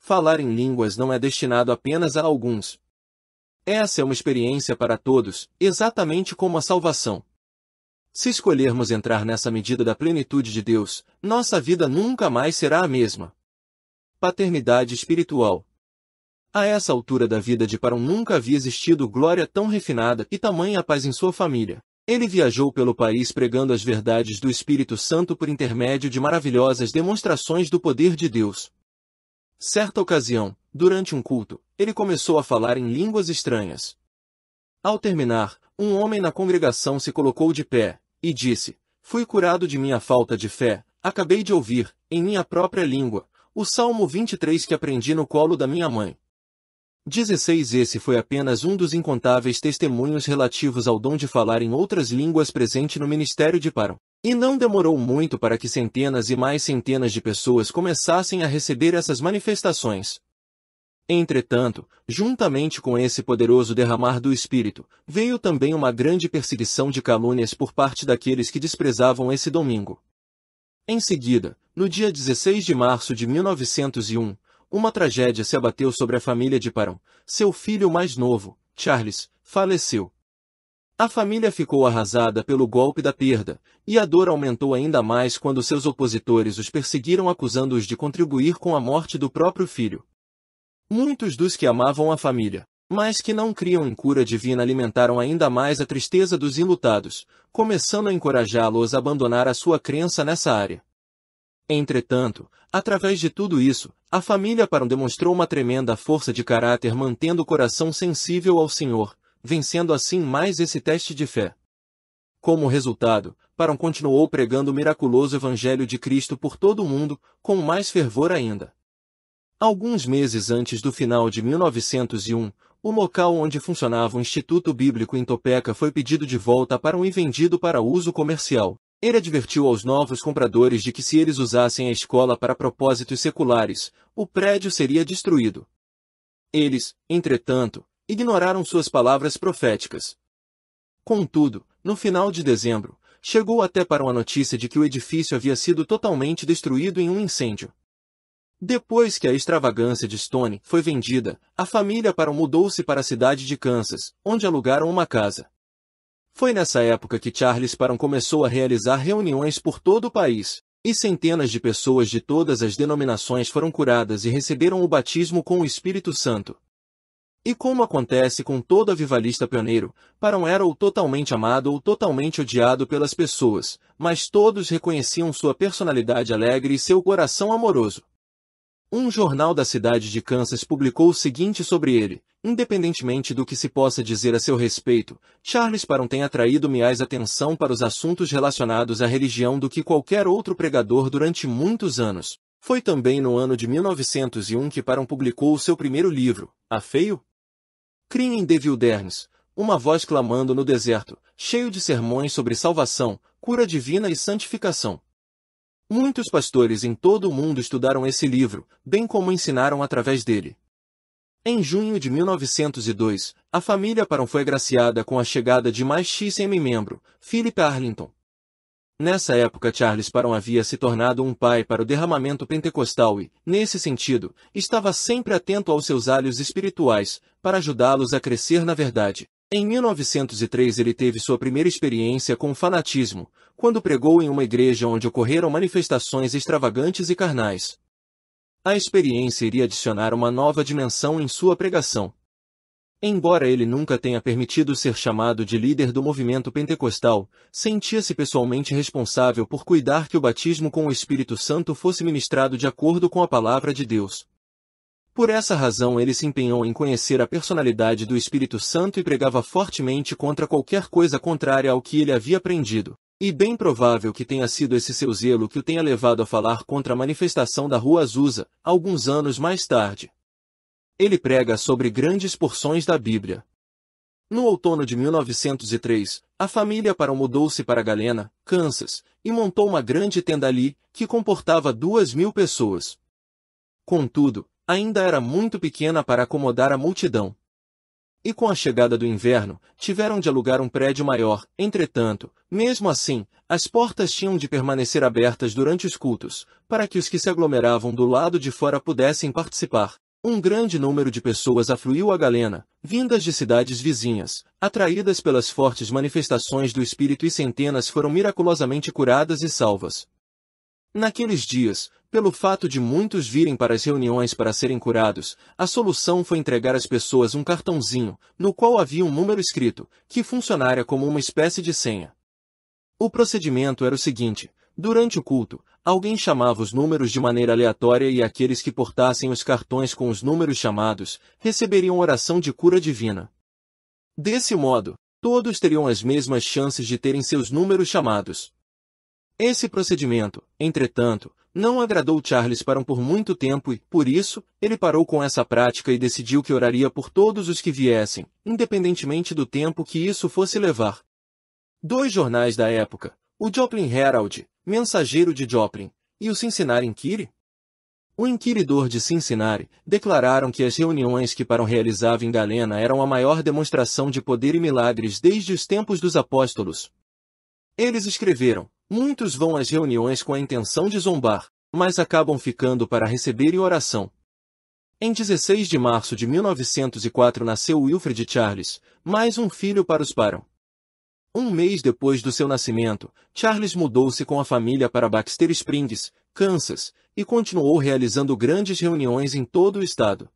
Falar em línguas não é destinado apenas a alguns, essa é uma experiência para todos, exatamente como a salvação. Se escolhermos entrar nessa medida da plenitude de Deus, nossa vida nunca mais será a mesma. Paternidade espiritual. A essa altura da vida de Parão nunca havia existido glória tão refinada e tamanha paz em sua família. Ele viajou pelo país pregando as verdades do Espírito Santo por intermédio de maravilhosas demonstrações do poder de Deus, Certa ocasião, durante um culto, ele começou a falar em línguas estranhas. Ao terminar, um homem na congregação se colocou de pé e disse: Fui curado de minha falta de fé, acabei de ouvir, em minha própria língua, o Salmo 23 que aprendi no colo da minha mãe. 16 Esse foi apenas um dos incontáveis testemunhos relativos ao dom de falar em outras línguas presente no ministério de Paron. E não demorou muito para que centenas e mais centenas de pessoas começassem a receber essas manifestações. Entretanto, juntamente com esse poderoso derramar do Espírito, veio também uma grande perseguição de calúnias por parte daqueles que desprezavam esse domingo. Em seguida, no dia 16 de março de 1901, uma tragédia se abateu sobre a família de Parão. Seu filho mais novo, Charles, faleceu, a família ficou arrasada pelo golpe da perda, e a dor aumentou ainda mais quando seus opositores os perseguiram acusando-os de contribuir com a morte do próprio filho. Muitos dos que amavam a família, mas que não criam em cura divina alimentaram ainda mais a tristeza dos enlutados, começando a encorajá-los a abandonar a sua crença nessa área. Entretanto, através de tudo isso, a família Parão demonstrou uma tremenda força de caráter mantendo o coração sensível ao Senhor, vencendo assim mais esse teste de fé. Como resultado, Parão continuou pregando o miraculoso Evangelho de Cristo por todo o mundo, com mais fervor ainda. Alguns meses antes do final de 1901, o local onde funcionava o Instituto Bíblico em Topeka foi pedido de volta para um e vendido para uso comercial. Ele advertiu aos novos compradores de que se eles usassem a escola para propósitos seculares, o prédio seria destruído. Eles, entretanto, ignoraram suas palavras proféticas. Contudo, no final de dezembro, chegou até para uma notícia de que o edifício havia sido totalmente destruído em um incêndio. Depois que a extravagância de Stone foi vendida, a família Parham mudou-se para a cidade de Kansas, onde alugaram uma casa. Foi nessa época que Charles Parham começou a realizar reuniões por todo o país, e centenas de pessoas de todas as denominações foram curadas e receberam o batismo com o Espírito Santo. E como acontece com todo avivalista pioneiro, Parão era ou totalmente amado ou totalmente odiado pelas pessoas, mas todos reconheciam sua personalidade alegre e seu coração amoroso. Um jornal da cidade de Kansas publicou o seguinte sobre ele, independentemente do que se possa dizer a seu respeito, Charles Parham tem atraído mais atenção para os assuntos relacionados à religião do que qualquer outro pregador durante muitos anos. Foi também no ano de 1901 que Parham publicou o seu primeiro livro, A Feio, Criem Devil Derns, uma voz clamando no deserto, cheio de sermões sobre salvação, cura divina e santificação. Muitos pastores em todo o mundo estudaram esse livro, bem como ensinaram através dele. Em junho de 1902, a família Parham foi agraciada com a chegada de mais XM membro, Philip Arlington, Nessa época Charles Paron havia se tornado um pai para o derramamento pentecostal e, nesse sentido, estava sempre atento aos seus alhos espirituais, para ajudá-los a crescer na verdade. Em 1903 ele teve sua primeira experiência com fanatismo, quando pregou em uma igreja onde ocorreram manifestações extravagantes e carnais. A experiência iria adicionar uma nova dimensão em sua pregação, Embora ele nunca tenha permitido ser chamado de líder do movimento pentecostal, sentia-se pessoalmente responsável por cuidar que o batismo com o Espírito Santo fosse ministrado de acordo com a palavra de Deus. Por essa razão ele se empenhou em conhecer a personalidade do Espírito Santo e pregava fortemente contra qualquer coisa contrária ao que ele havia aprendido. E bem provável que tenha sido esse seu zelo que o tenha levado a falar contra a manifestação da Rua Azusa, alguns anos mais tarde. Ele prega sobre grandes porções da Bíblia. No outono de 1903, a família para mudou-se para Galena, Kansas, e montou uma grande tenda ali, que comportava duas mil pessoas. Contudo, ainda era muito pequena para acomodar a multidão. E com a chegada do inverno, tiveram de alugar um prédio maior, entretanto, mesmo assim, as portas tinham de permanecer abertas durante os cultos, para que os que se aglomeravam do lado de fora pudessem participar um grande número de pessoas afluiu à Galena, vindas de cidades vizinhas, atraídas pelas fortes manifestações do Espírito e centenas foram miraculosamente curadas e salvas. Naqueles dias, pelo fato de muitos virem para as reuniões para serem curados, a solução foi entregar às pessoas um cartãozinho, no qual havia um número escrito, que funcionara como uma espécie de senha. O procedimento era o seguinte, Durante o culto, alguém chamava os números de maneira aleatória e aqueles que portassem os cartões com os números chamados receberiam oração de cura divina. Desse modo, todos teriam as mesmas chances de terem seus números chamados. Esse procedimento, entretanto, não agradou Charles Parham por muito tempo e, por isso, ele parou com essa prática e decidiu que oraria por todos os que viessem, independentemente do tempo que isso fosse levar. Dois jornais da época, o Joplin Herald, mensageiro de Joplin, e o Cincinnati Inquiry? O inquiridor de Cincinnati declararam que as reuniões que Parão realizava em Galena eram a maior demonstração de poder e milagres desde os tempos dos apóstolos. Eles escreveram, muitos vão às reuniões com a intenção de zombar, mas acabam ficando para receber oração. Em 16 de março de 1904 nasceu Wilfred Charles, mais um filho para os Parão. Um mês depois do seu nascimento, Charles mudou-se com a família para Baxter Springs, Kansas, e continuou realizando grandes reuniões em todo o estado.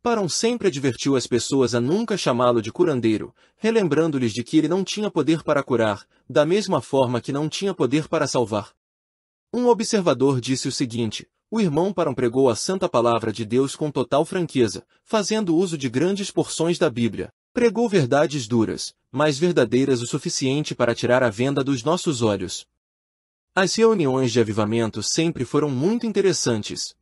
Parham sempre advertiu as pessoas a nunca chamá-lo de curandeiro, relembrando-lhes de que ele não tinha poder para curar, da mesma forma que não tinha poder para salvar. Um observador disse o seguinte, o irmão Parham pregou a santa palavra de Deus com total franqueza, fazendo uso de grandes porções da Bíblia, pregou verdades duras, mas verdadeiras o suficiente para tirar a venda dos nossos olhos. As reuniões de avivamento sempre foram muito interessantes.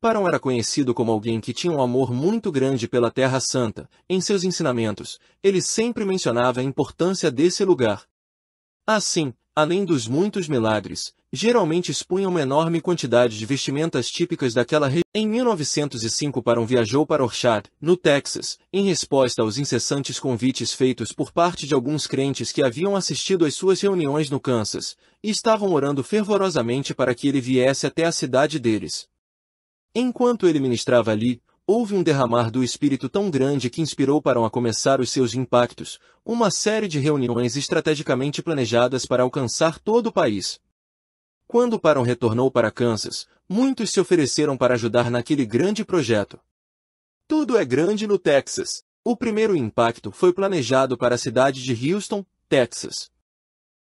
Parão era conhecido como alguém que tinha um amor muito grande pela Terra Santa. Em seus ensinamentos, ele sempre mencionava a importância desse lugar. Assim, além dos muitos milagres, geralmente expunha uma enorme quantidade de vestimentas típicas daquela região. Em 1905 Parham viajou para Orchard, no Texas, em resposta aos incessantes convites feitos por parte de alguns crentes que haviam assistido às suas reuniões no Kansas, e estavam orando fervorosamente para que ele viesse até a cidade deles. Enquanto ele ministrava ali, houve um derramar do espírito tão grande que inspirou para a começar os seus impactos, uma série de reuniões estrategicamente planejadas para alcançar todo o país. Quando Paron retornou para Kansas, muitos se ofereceram para ajudar naquele grande projeto. Tudo é grande no Texas. O primeiro impacto foi planejado para a cidade de Houston, Texas.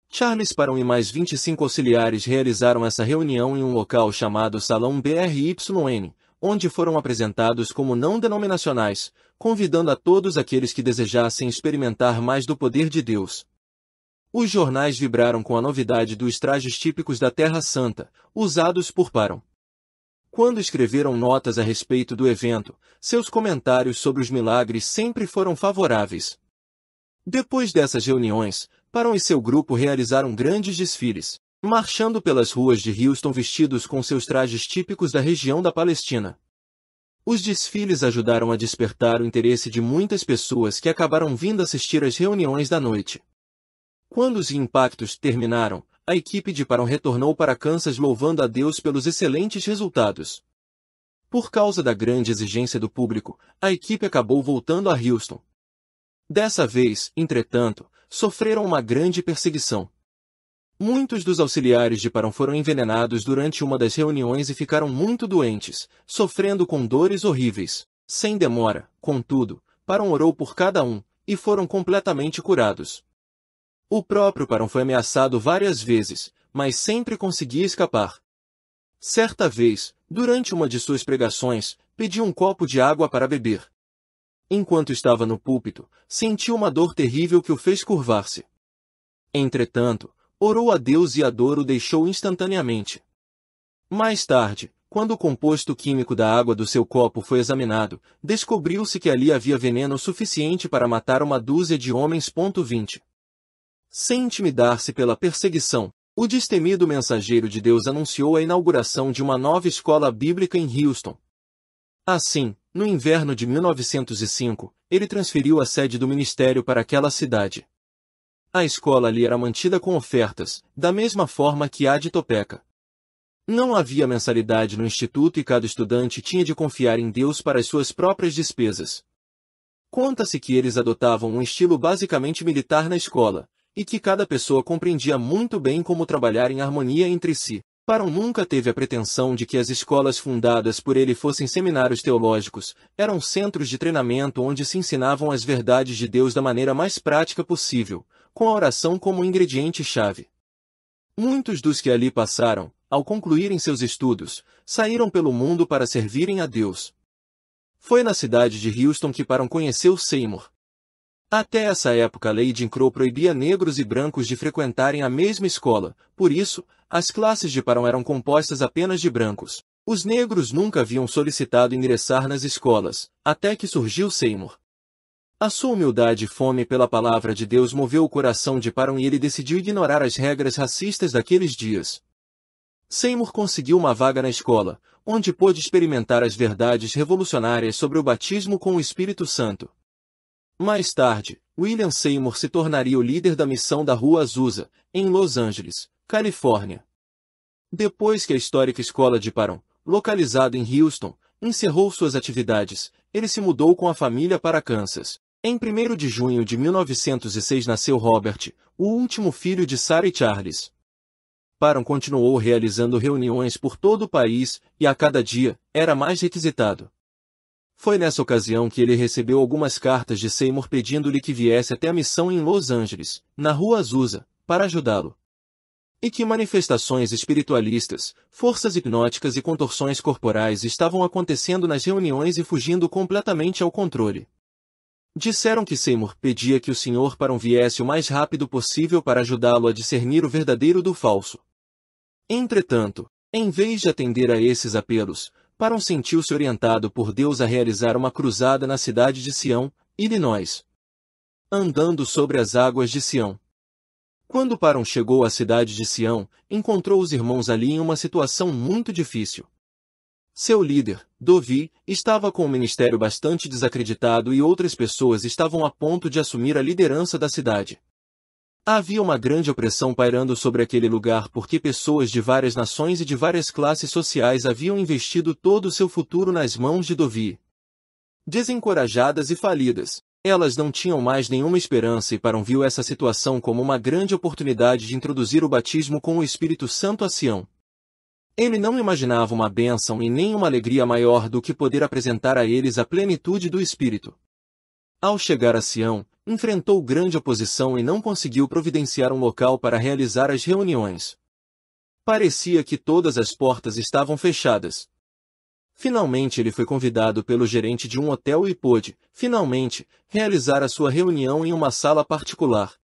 Charles Parham e mais 25 auxiliares realizaram essa reunião em um local chamado Salão BRYN, onde foram apresentados como não denominacionais, convidando a todos aqueles que desejassem experimentar mais do poder de Deus. Os jornais vibraram com a novidade dos trajes típicos da Terra Santa, usados por Parham. Quando escreveram notas a respeito do evento, seus comentários sobre os milagres sempre foram favoráveis. Depois dessas reuniões, Parham e seu grupo realizaram grandes desfiles marchando pelas ruas de Houston vestidos com seus trajes típicos da região da Palestina. Os desfiles ajudaram a despertar o interesse de muitas pessoas que acabaram vindo assistir às reuniões da noite. Quando os impactos terminaram, a equipe de Parão retornou para Kansas louvando a Deus pelos excelentes resultados. Por causa da grande exigência do público, a equipe acabou voltando a Houston. Dessa vez, entretanto, sofreram uma grande perseguição. Muitos dos auxiliares de Parão foram envenenados durante uma das reuniões e ficaram muito doentes, sofrendo com dores horríveis. Sem demora, contudo, Parão orou por cada um, e foram completamente curados. O próprio Parão foi ameaçado várias vezes, mas sempre conseguia escapar. Certa vez, durante uma de suas pregações, pediu um copo de água para beber. Enquanto estava no púlpito, sentiu uma dor terrível que o fez curvar-se. Entretanto, Orou a Deus e a dor o deixou instantaneamente. Mais tarde, quando o composto químico da água do seu copo foi examinado, descobriu-se que ali havia veneno suficiente para matar uma dúzia de homens. 20. Sem intimidar-se pela perseguição, o destemido mensageiro de Deus anunciou a inauguração de uma nova escola bíblica em Houston. Assim, no inverno de 1905, ele transferiu a sede do ministério para aquela cidade a escola ali era mantida com ofertas, da mesma forma que a de Topeca. Não havia mensalidade no instituto e cada estudante tinha de confiar em Deus para as suas próprias despesas. Conta-se que eles adotavam um estilo basicamente militar na escola, e que cada pessoa compreendia muito bem como trabalhar em harmonia entre si. Parão nunca teve a pretensão de que as escolas fundadas por ele fossem seminários teológicos, eram centros de treinamento onde se ensinavam as verdades de Deus da maneira mais prática possível, com a oração como ingrediente-chave. Muitos dos que ali passaram, ao concluírem seus estudos, saíram pelo mundo para servirem a Deus. Foi na cidade de Houston que Parham conheceu Seymour. Até essa época a lei de Crow proibia negros e brancos de frequentarem a mesma escola, por isso, as classes de Parham eram compostas apenas de brancos. Os negros nunca haviam solicitado ingressar nas escolas, até que surgiu Seymour. A sua humildade e fome pela palavra de Deus moveu o coração de Parham e ele decidiu ignorar as regras racistas daqueles dias. Seymour conseguiu uma vaga na escola, onde pôde experimentar as verdades revolucionárias sobre o batismo com o Espírito Santo. Mais tarde, William Seymour se tornaria o líder da missão da Rua Azusa, em Los Angeles, Califórnia. Depois que a histórica escola de Parham, localizada em Houston, encerrou suas atividades, ele se mudou com a família para Kansas. Em 1 de junho de 1906 nasceu Robert, o último filho de Sarah e Charles. Parham continuou realizando reuniões por todo o país e a cada dia era mais requisitado. Foi nessa ocasião que ele recebeu algumas cartas de Seymour pedindo-lhe que viesse até a missão em Los Angeles, na Rua Azusa, para ajudá-lo. E que manifestações espiritualistas, forças hipnóticas e contorções corporais estavam acontecendo nas reuniões e fugindo completamente ao controle. Disseram que Seymour pedia que o senhor Paron viesse o mais rápido possível para ajudá-lo a discernir o verdadeiro do falso. Entretanto, em vez de atender a esses apelos, Paron sentiu-se orientado por Deus a realizar uma cruzada na cidade de Sião, Illinois. Andando sobre as águas de Sião. Quando Paron chegou à cidade de Sião, encontrou os irmãos ali em uma situação muito difícil. Seu líder, Dovi, estava com o ministério bastante desacreditado e outras pessoas estavam a ponto de assumir a liderança da cidade. Havia uma grande opressão pairando sobre aquele lugar porque pessoas de várias nações e de várias classes sociais haviam investido todo o seu futuro nas mãos de Dovi. Desencorajadas e falidas, elas não tinham mais nenhuma esperança e Parão viu essa situação como uma grande oportunidade de introduzir o batismo com o Espírito Santo a Sião. Ele não imaginava uma bênção e nem uma alegria maior do que poder apresentar a eles a plenitude do Espírito. Ao chegar a Sião, enfrentou grande oposição e não conseguiu providenciar um local para realizar as reuniões. Parecia que todas as portas estavam fechadas. Finalmente ele foi convidado pelo gerente de um hotel e pôde, finalmente, realizar a sua reunião em uma sala particular.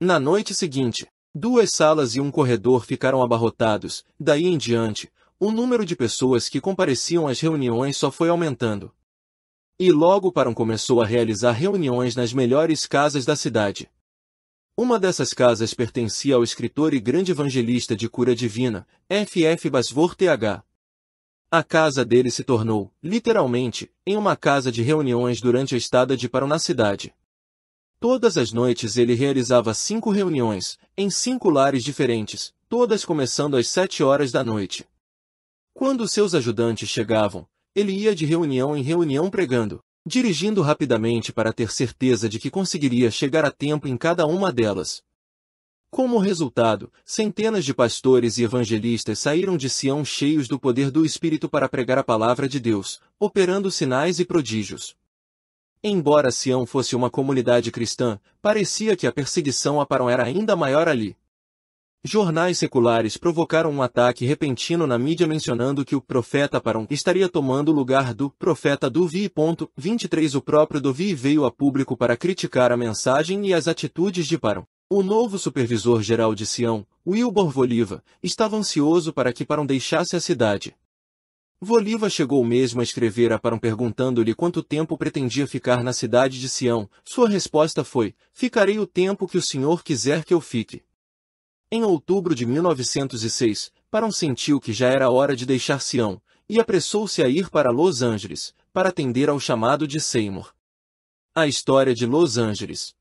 Na noite seguinte, Duas salas e um corredor ficaram abarrotados, daí em diante, o número de pessoas que compareciam às reuniões só foi aumentando. E logo Param começou a realizar reuniões nas melhores casas da cidade. Uma dessas casas pertencia ao escritor e grande evangelista de cura divina, F. F. Basvor T.H. A casa dele se tornou, literalmente, em uma casa de reuniões durante a estada de Paro na cidade. Todas as noites ele realizava cinco reuniões, em cinco lares diferentes, todas começando às sete horas da noite. Quando seus ajudantes chegavam, ele ia de reunião em reunião pregando, dirigindo rapidamente para ter certeza de que conseguiria chegar a tempo em cada uma delas. Como resultado, centenas de pastores e evangelistas saíram de Sião cheios do poder do Espírito para pregar a palavra de Deus, operando sinais e prodígios. Embora Sião fosse uma comunidade cristã, parecia que a perseguição a Parão era ainda maior ali. Jornais seculares provocaram um ataque repentino na mídia mencionando que o profeta Parão estaria tomando o lugar do profeta Duvi. 23 O próprio Duvi veio a público para criticar a mensagem e as atitudes de Parão. O novo supervisor-geral de Sião, Wilbur Voliva, estava ansioso para que Parão deixasse a cidade. Voliva chegou mesmo a escrever a Parão perguntando-lhe quanto tempo pretendia ficar na cidade de Sião. Sua resposta foi, ficarei o tempo que o senhor quiser que eu fique. Em outubro de 1906, Parão sentiu que já era hora de deixar Sião, e apressou-se a ir para Los Angeles, para atender ao chamado de Seymour. A história de Los Angeles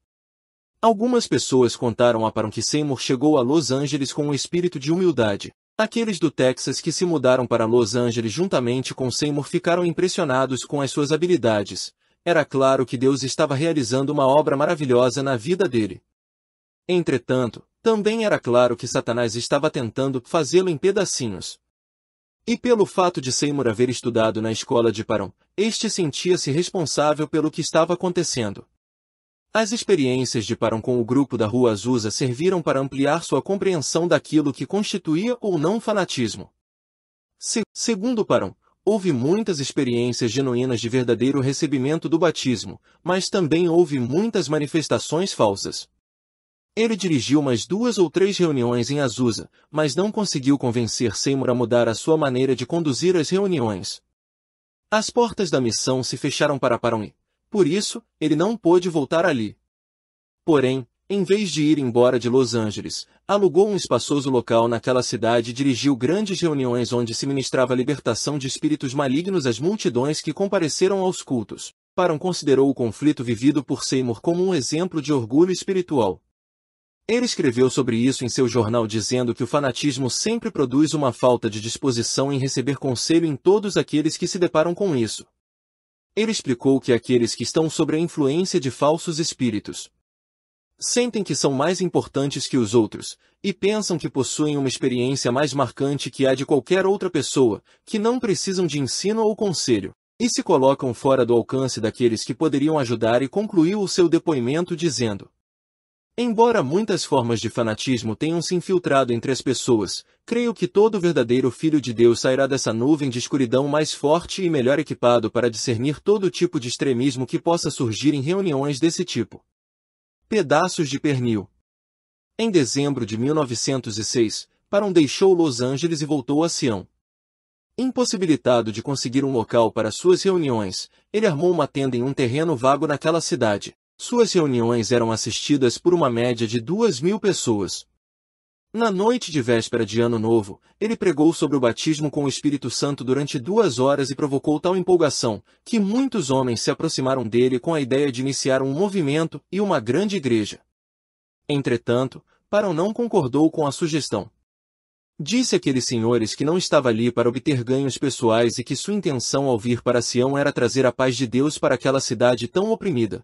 Algumas pessoas contaram a Parão que Seymour chegou a Los Angeles com um espírito de humildade, Aqueles do Texas que se mudaram para Los Angeles juntamente com Seymour ficaram impressionados com as suas habilidades. Era claro que Deus estava realizando uma obra maravilhosa na vida dele. Entretanto, também era claro que Satanás estava tentando fazê-lo em pedacinhos. E pelo fato de Seymour haver estudado na escola de Parão, este sentia-se responsável pelo que estava acontecendo. As experiências de Param com o grupo da Rua Azusa serviram para ampliar sua compreensão daquilo que constituía ou não fanatismo. Se, segundo Param, houve muitas experiências genuínas de verdadeiro recebimento do batismo, mas também houve muitas manifestações falsas. Ele dirigiu mais duas ou três reuniões em Azusa, mas não conseguiu convencer Seymour a mudar a sua maneira de conduzir as reuniões. As portas da missão se fecharam para Param e, por isso, ele não pôde voltar ali. Porém, em vez de ir embora de Los Angeles, alugou um espaçoso local naquela cidade e dirigiu grandes reuniões onde se ministrava a libertação de espíritos malignos às multidões que compareceram aos cultos. Param considerou o conflito vivido por Seymour como um exemplo de orgulho espiritual. Ele escreveu sobre isso em seu jornal dizendo que o fanatismo sempre produz uma falta de disposição em receber conselho em todos aqueles que se deparam com isso. Ele explicou que aqueles que estão sob a influência de falsos espíritos sentem que são mais importantes que os outros, e pensam que possuem uma experiência mais marcante que a de qualquer outra pessoa, que não precisam de ensino ou conselho, e se colocam fora do alcance daqueles que poderiam ajudar e concluiu o seu depoimento dizendo Embora muitas formas de fanatismo tenham se infiltrado entre as pessoas, creio que todo verdadeiro filho de Deus sairá dessa nuvem de escuridão mais forte e melhor equipado para discernir todo tipo de extremismo que possa surgir em reuniões desse tipo. Pedaços de pernil. Em dezembro de 1906, Paron deixou Los Angeles e voltou a Sião. Impossibilitado de conseguir um local para suas reuniões, ele armou uma tenda em um terreno vago naquela cidade. Suas reuniões eram assistidas por uma média de duas mil pessoas. Na noite de véspera de Ano Novo, ele pregou sobre o batismo com o Espírito Santo durante duas horas e provocou tal empolgação, que muitos homens se aproximaram dele com a ideia de iniciar um movimento e uma grande igreja. Entretanto, Parão não concordou com a sugestão. Disse aqueles senhores que não estava ali para obter ganhos pessoais e que sua intenção ao vir para Sião era trazer a paz de Deus para aquela cidade tão oprimida.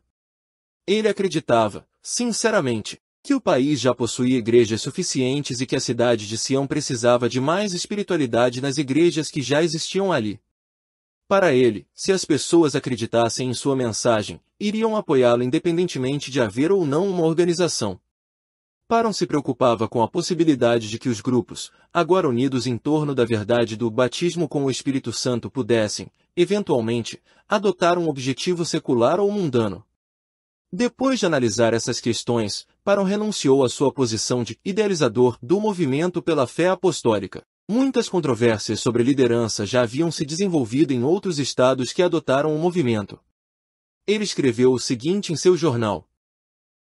Ele acreditava, sinceramente, que o país já possuía igrejas suficientes e que a cidade de Sião precisava de mais espiritualidade nas igrejas que já existiam ali. Para ele, se as pessoas acreditassem em sua mensagem, iriam apoiá-lo independentemente de haver ou não uma organização. Paron se preocupava com a possibilidade de que os grupos, agora unidos em torno da verdade do batismo com o Espírito Santo pudessem, eventualmente, adotar um objetivo secular ou mundano. Depois de analisar essas questões, Parão renunciou à sua posição de idealizador do movimento pela fé apostólica. Muitas controvérsias sobre liderança já haviam se desenvolvido em outros estados que adotaram o movimento. Ele escreveu o seguinte em seu jornal.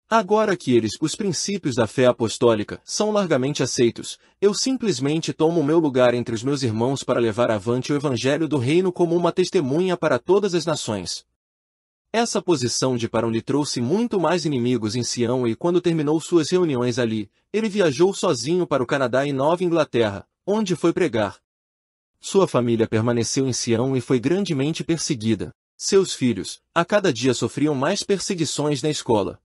Agora que eles, os princípios da fé apostólica, são largamente aceitos, eu simplesmente tomo meu lugar entre os meus irmãos para levar avante o evangelho do reino como uma testemunha para todas as nações. Essa posição de Parão lhe trouxe muito mais inimigos em Sião e quando terminou suas reuniões ali, ele viajou sozinho para o Canadá e Nova Inglaterra, onde foi pregar. Sua família permaneceu em Sião e foi grandemente perseguida. Seus filhos, a cada dia sofriam mais perseguições na escola.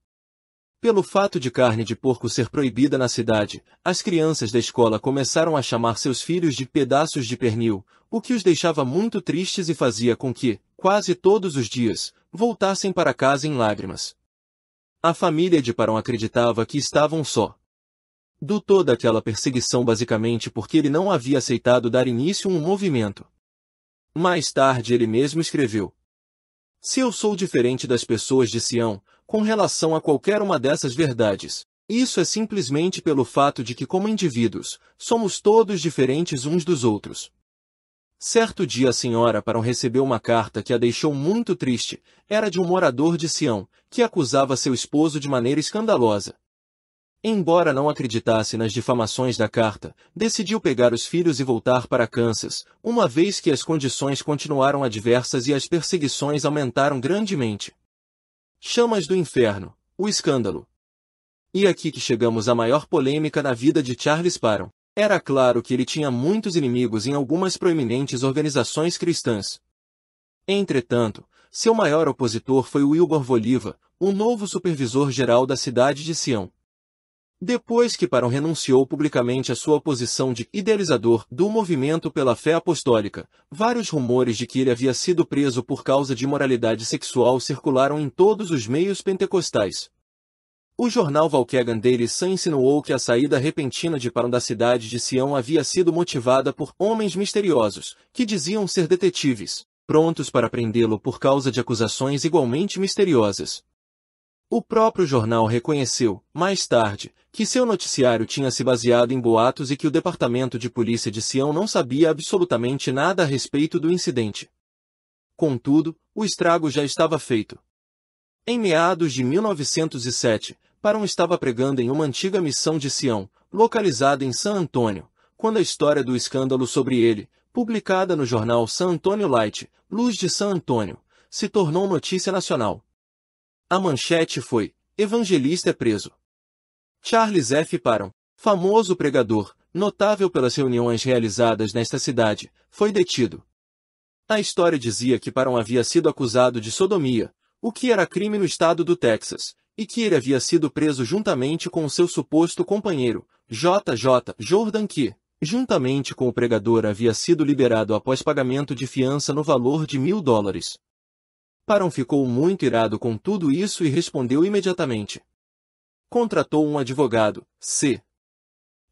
Pelo fato de carne de porco ser proibida na cidade, as crianças da escola começaram a chamar seus filhos de pedaços de pernil, o que os deixava muito tristes e fazia com que, quase todos os dias, voltassem para casa em lágrimas. A família de Parão acreditava que estavam só. do toda aquela perseguição basicamente porque ele não havia aceitado dar início a um movimento. Mais tarde ele mesmo escreveu. Se eu sou diferente das pessoas de Sião, com relação a qualquer uma dessas verdades, isso é simplesmente pelo fato de que como indivíduos, somos todos diferentes uns dos outros. Certo dia a senhora Parão recebeu uma carta que a deixou muito triste, era de um morador de Sião, que acusava seu esposo de maneira escandalosa. Embora não acreditasse nas difamações da carta, decidiu pegar os filhos e voltar para Kansas, uma vez que as condições continuaram adversas e as perseguições aumentaram grandemente. Chamas do Inferno, o escândalo. E aqui que chegamos à maior polêmica na vida de Charles Parham. Era claro que ele tinha muitos inimigos em algumas proeminentes organizações cristãs. Entretanto, seu maior opositor foi Wilbur Voliva, o novo supervisor-geral da cidade de Sião. Depois que Parão renunciou publicamente à sua posição de idealizador do movimento pela fé apostólica, vários rumores de que ele havia sido preso por causa de imoralidade sexual circularam em todos os meios pentecostais. O jornal Valkegan Daily Sun insinuou que a saída repentina de Paran da cidade de Sião havia sido motivada por homens misteriosos, que diziam ser detetives, prontos para prendê-lo por causa de acusações igualmente misteriosas. O próprio jornal reconheceu, mais tarde, que seu noticiário tinha se baseado em boatos e que o Departamento de Polícia de Sião não sabia absolutamente nada a respeito do incidente. Contudo, o estrago já estava feito. Em meados de 1907, Parão estava pregando em uma antiga missão de Sião, localizada em San Antônio, quando a história do escândalo sobre ele, publicada no jornal San Antonio Light, Luz de San Antônio, se tornou notícia nacional. A manchete foi, Evangelista é preso. Charles F. Parham, famoso pregador, notável pelas reuniões realizadas nesta cidade, foi detido. A história dizia que Parham havia sido acusado de sodomia, o que era crime no estado do Texas, e que ele havia sido preso juntamente com seu suposto companheiro, J.J. Jordan que, juntamente com o pregador havia sido liberado após pagamento de fiança no valor de mil dólares. Paron ficou muito irado com tudo isso e respondeu imediatamente. Contratou um advogado, C.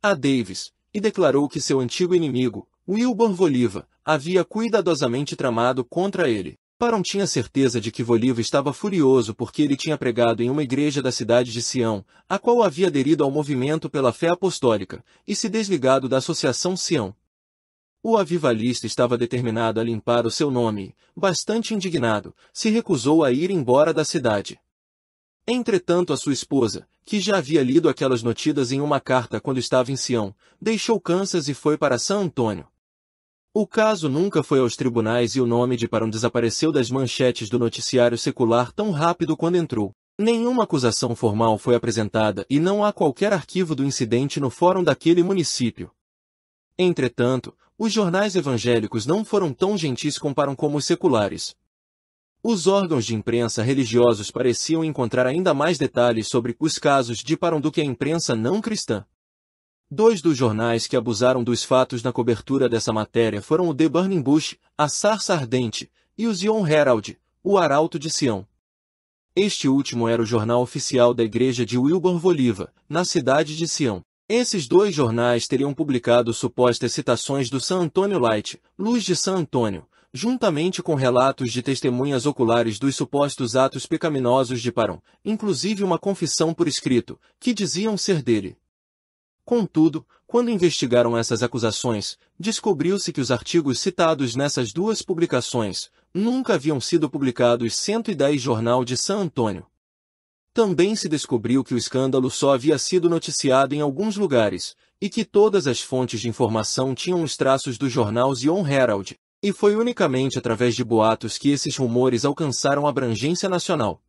A. Davis, e declarou que seu antigo inimigo, Wilbur Voliva, havia cuidadosamente tramado contra ele. Parão tinha certeza de que Voliva estava furioso porque ele tinha pregado em uma igreja da cidade de Sião, a qual havia aderido ao movimento pela fé apostólica, e se desligado da Associação Sião. O avivalista estava determinado a limpar o seu nome, bastante indignado, se recusou a ir embora da cidade. Entretanto a sua esposa, que já havia lido aquelas notidas em uma carta quando estava em Sião, deixou Kansas e foi para São Antônio. O caso nunca foi aos tribunais e o nome de Parão desapareceu das manchetes do noticiário secular tão rápido quando entrou. Nenhuma acusação formal foi apresentada e não há qualquer arquivo do incidente no fórum daquele município. Entretanto, os jornais evangélicos não foram tão gentis com Parão como os seculares. Os órgãos de imprensa religiosos pareciam encontrar ainda mais detalhes sobre os casos de Parão do que a imprensa não cristã. Dois dos jornais que abusaram dos fatos na cobertura dessa matéria foram o The Burning Bush, a Sarsa Ardente, e o Zion Herald, o Arauto de Sião. Este último era o jornal oficial da igreja de Wilbur Voliva, na cidade de Sião. Esses dois jornais teriam publicado supostas citações do San Antonio Light, Luz de San Antônio, juntamente com relatos de testemunhas oculares dos supostos atos pecaminosos de Parão, inclusive uma confissão por escrito, que diziam ser dele. Contudo, quando investigaram essas acusações, descobriu-se que os artigos citados nessas duas publicações nunca haviam sido publicados 110 Jornal de San Antônio. Também se descobriu que o escândalo só havia sido noticiado em alguns lugares, e que todas as fontes de informação tinham os traços dos jornais Zion Herald, e foi unicamente através de boatos que esses rumores alcançaram abrangência nacional.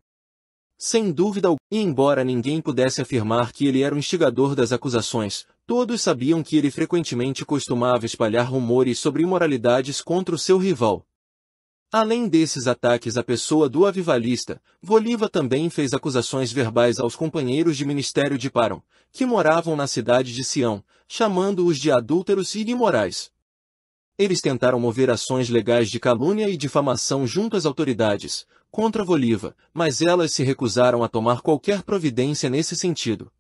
Sem dúvida alguma, e embora ninguém pudesse afirmar que ele era o instigador das acusações, todos sabiam que ele frequentemente costumava espalhar rumores sobre imoralidades contra o seu rival. Além desses ataques à pessoa do avivalista, Voliva também fez acusações verbais aos companheiros de ministério de Paron, que moravam na cidade de Sião, chamando-os de adúlteros e imorais eles tentaram mover ações legais de calúnia e difamação junto às autoridades, contra Voliva, mas elas se recusaram a tomar qualquer providência nesse sentido.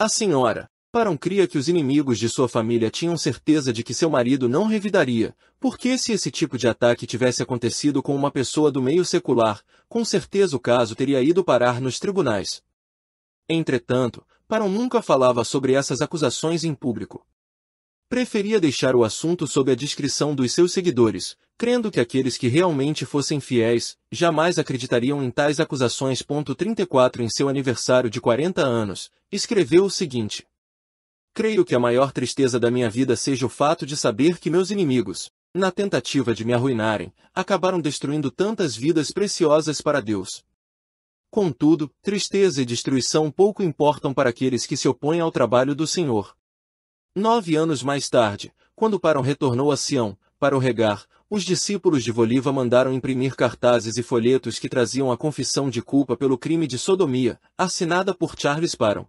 A senhora, Paron, cria que os inimigos de sua família tinham certeza de que seu marido não revidaria, porque se esse tipo de ataque tivesse acontecido com uma pessoa do meio secular, com certeza o caso teria ido parar nos tribunais. Entretanto, Paron nunca falava sobre essas acusações em público. Preferia deixar o assunto sob a discrição dos seus seguidores, crendo que aqueles que realmente fossem fiéis, jamais acreditariam em tais acusações. 34 Em seu aniversário de 40 anos, escreveu o seguinte. Creio que a maior tristeza da minha vida seja o fato de saber que meus inimigos, na tentativa de me arruinarem, acabaram destruindo tantas vidas preciosas para Deus. Contudo, tristeza e destruição pouco importam para aqueles que se opõem ao trabalho do Senhor. Nove anos mais tarde, quando Parão retornou a Sião, para o regar, os discípulos de Voliva mandaram imprimir cartazes e folhetos que traziam a confissão de culpa pelo crime de sodomia, assinada por Charles Parham,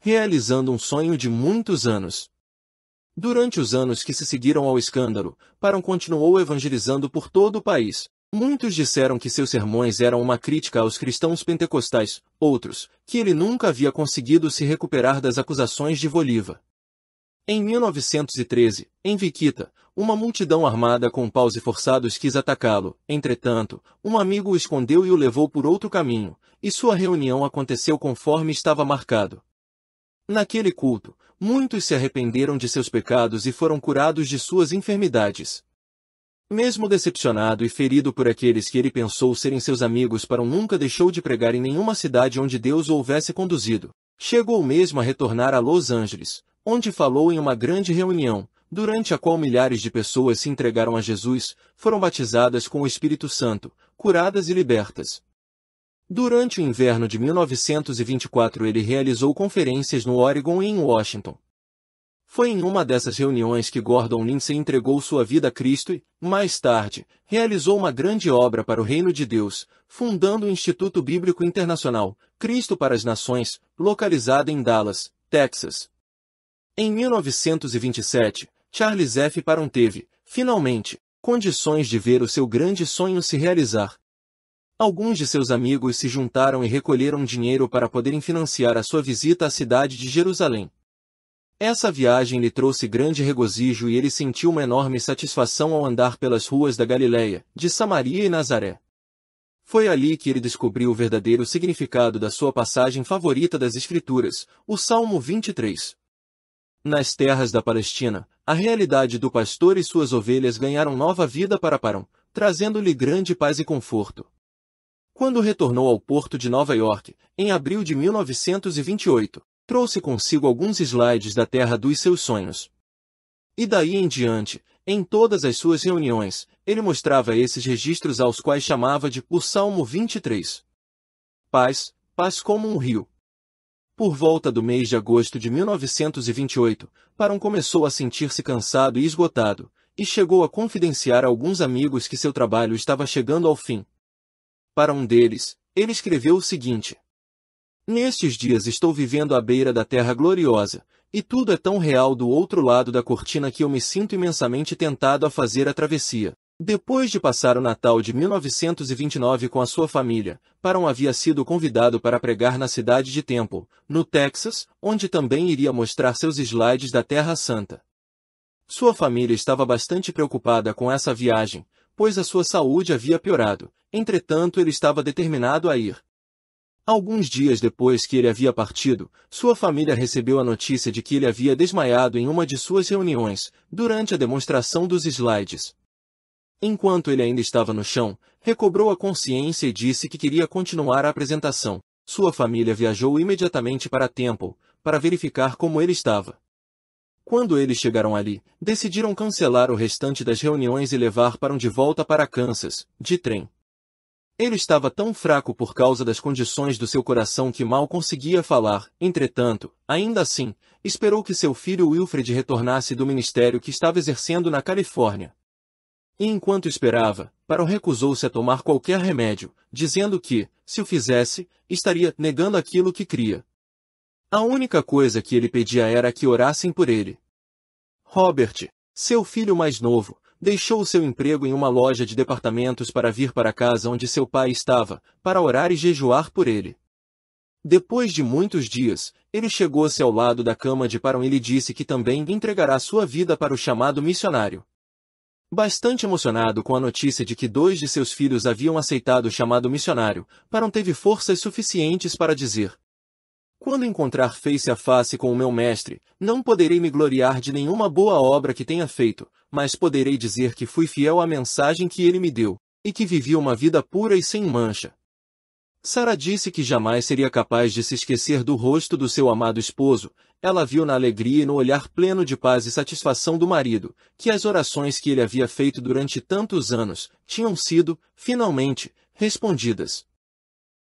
Realizando um sonho de muitos anos. Durante os anos que se seguiram ao escândalo, Parham continuou evangelizando por todo o país. Muitos disseram que seus sermões eram uma crítica aos cristãos pentecostais, outros, que ele nunca havia conseguido se recuperar das acusações de Voliva. Em 1913, em Viquita, uma multidão armada com paus e forçados quis atacá-lo. Entretanto, um amigo o escondeu e o levou por outro caminho, e sua reunião aconteceu conforme estava marcado. Naquele culto, muitos se arrependeram de seus pecados e foram curados de suas enfermidades. Mesmo decepcionado e ferido por aqueles que ele pensou serem seus amigos para um nunca deixou de pregar em nenhuma cidade onde Deus o houvesse conduzido. Chegou mesmo a retornar a Los Angeles, onde falou em uma grande reunião, durante a qual milhares de pessoas se entregaram a Jesus, foram batizadas com o Espírito Santo, curadas e libertas. Durante o inverno de 1924 ele realizou conferências no Oregon e em Washington. Foi em uma dessas reuniões que Gordon Lindsay entregou sua vida a Cristo e, mais tarde, realizou uma grande obra para o Reino de Deus, fundando o Instituto Bíblico Internacional, Cristo para as Nações, localizado em Dallas, Texas. Em 1927, Charles F. Parham teve, finalmente, condições de ver o seu grande sonho se realizar. Alguns de seus amigos se juntaram e recolheram dinheiro para poderem financiar a sua visita à cidade de Jerusalém. Essa viagem lhe trouxe grande regozijo e ele sentiu uma enorme satisfação ao andar pelas ruas da Galileia, de Samaria e Nazaré. Foi ali que ele descobriu o verdadeiro significado da sua passagem favorita das Escrituras, o Salmo 23. Nas terras da Palestina, a realidade do pastor e suas ovelhas ganharam nova vida para Parão, trazendo-lhe grande paz e conforto. Quando retornou ao porto de Nova York, em abril de 1928, trouxe consigo alguns slides da terra dos seus sonhos. E daí em diante, em todas as suas reuniões, ele mostrava esses registros aos quais chamava de por Salmo 23. Paz, paz como um rio, por volta do mês de agosto de 1928, Paron começou a sentir-se cansado e esgotado, e chegou a confidenciar a alguns amigos que seu trabalho estava chegando ao fim. Para um deles, ele escreveu o seguinte: Nestes dias estou vivendo à beira da terra gloriosa, e tudo é tão real do outro lado da cortina que eu me sinto imensamente tentado a fazer a travessia. Depois de passar o Natal de 1929 com a sua família, Param havia sido convidado para pregar na cidade de Temple, no Texas, onde também iria mostrar seus slides da Terra Santa. Sua família estava bastante preocupada com essa viagem, pois a sua saúde havia piorado, entretanto ele estava determinado a ir. Alguns dias depois que ele havia partido, sua família recebeu a notícia de que ele havia desmaiado em uma de suas reuniões, durante a demonstração dos slides. Enquanto ele ainda estava no chão, recobrou a consciência e disse que queria continuar a apresentação. Sua família viajou imediatamente para Temple, para verificar como ele estava. Quando eles chegaram ali, decidiram cancelar o restante das reuniões e levar para um de volta para Kansas, de trem. Ele estava tão fraco por causa das condições do seu coração que mal conseguia falar, entretanto, ainda assim, esperou que seu filho Wilfred retornasse do ministério que estava exercendo na Califórnia, e enquanto esperava, Paro recusou-se a tomar qualquer remédio, dizendo que, se o fizesse, estaria negando aquilo que cria. A única coisa que ele pedia era que orassem por ele. Robert, seu filho mais novo, deixou seu emprego em uma loja de departamentos para vir para a casa onde seu pai estava, para orar e jejuar por ele. Depois de muitos dias, ele chegou-se ao lado da cama de Parão e lhe disse que também entregará sua vida para o chamado missionário. Bastante emocionado com a notícia de que dois de seus filhos haviam aceitado o chamado missionário, Paron teve forças suficientes para dizer Quando encontrar face a face com o meu mestre, não poderei me gloriar de nenhuma boa obra que tenha feito, mas poderei dizer que fui fiel à mensagem que ele me deu, e que vivi uma vida pura e sem mancha, Sara disse que jamais seria capaz de se esquecer do rosto do seu amado esposo. Ela viu na alegria e no olhar pleno de paz e satisfação do marido, que as orações que ele havia feito durante tantos anos tinham sido, finalmente, respondidas.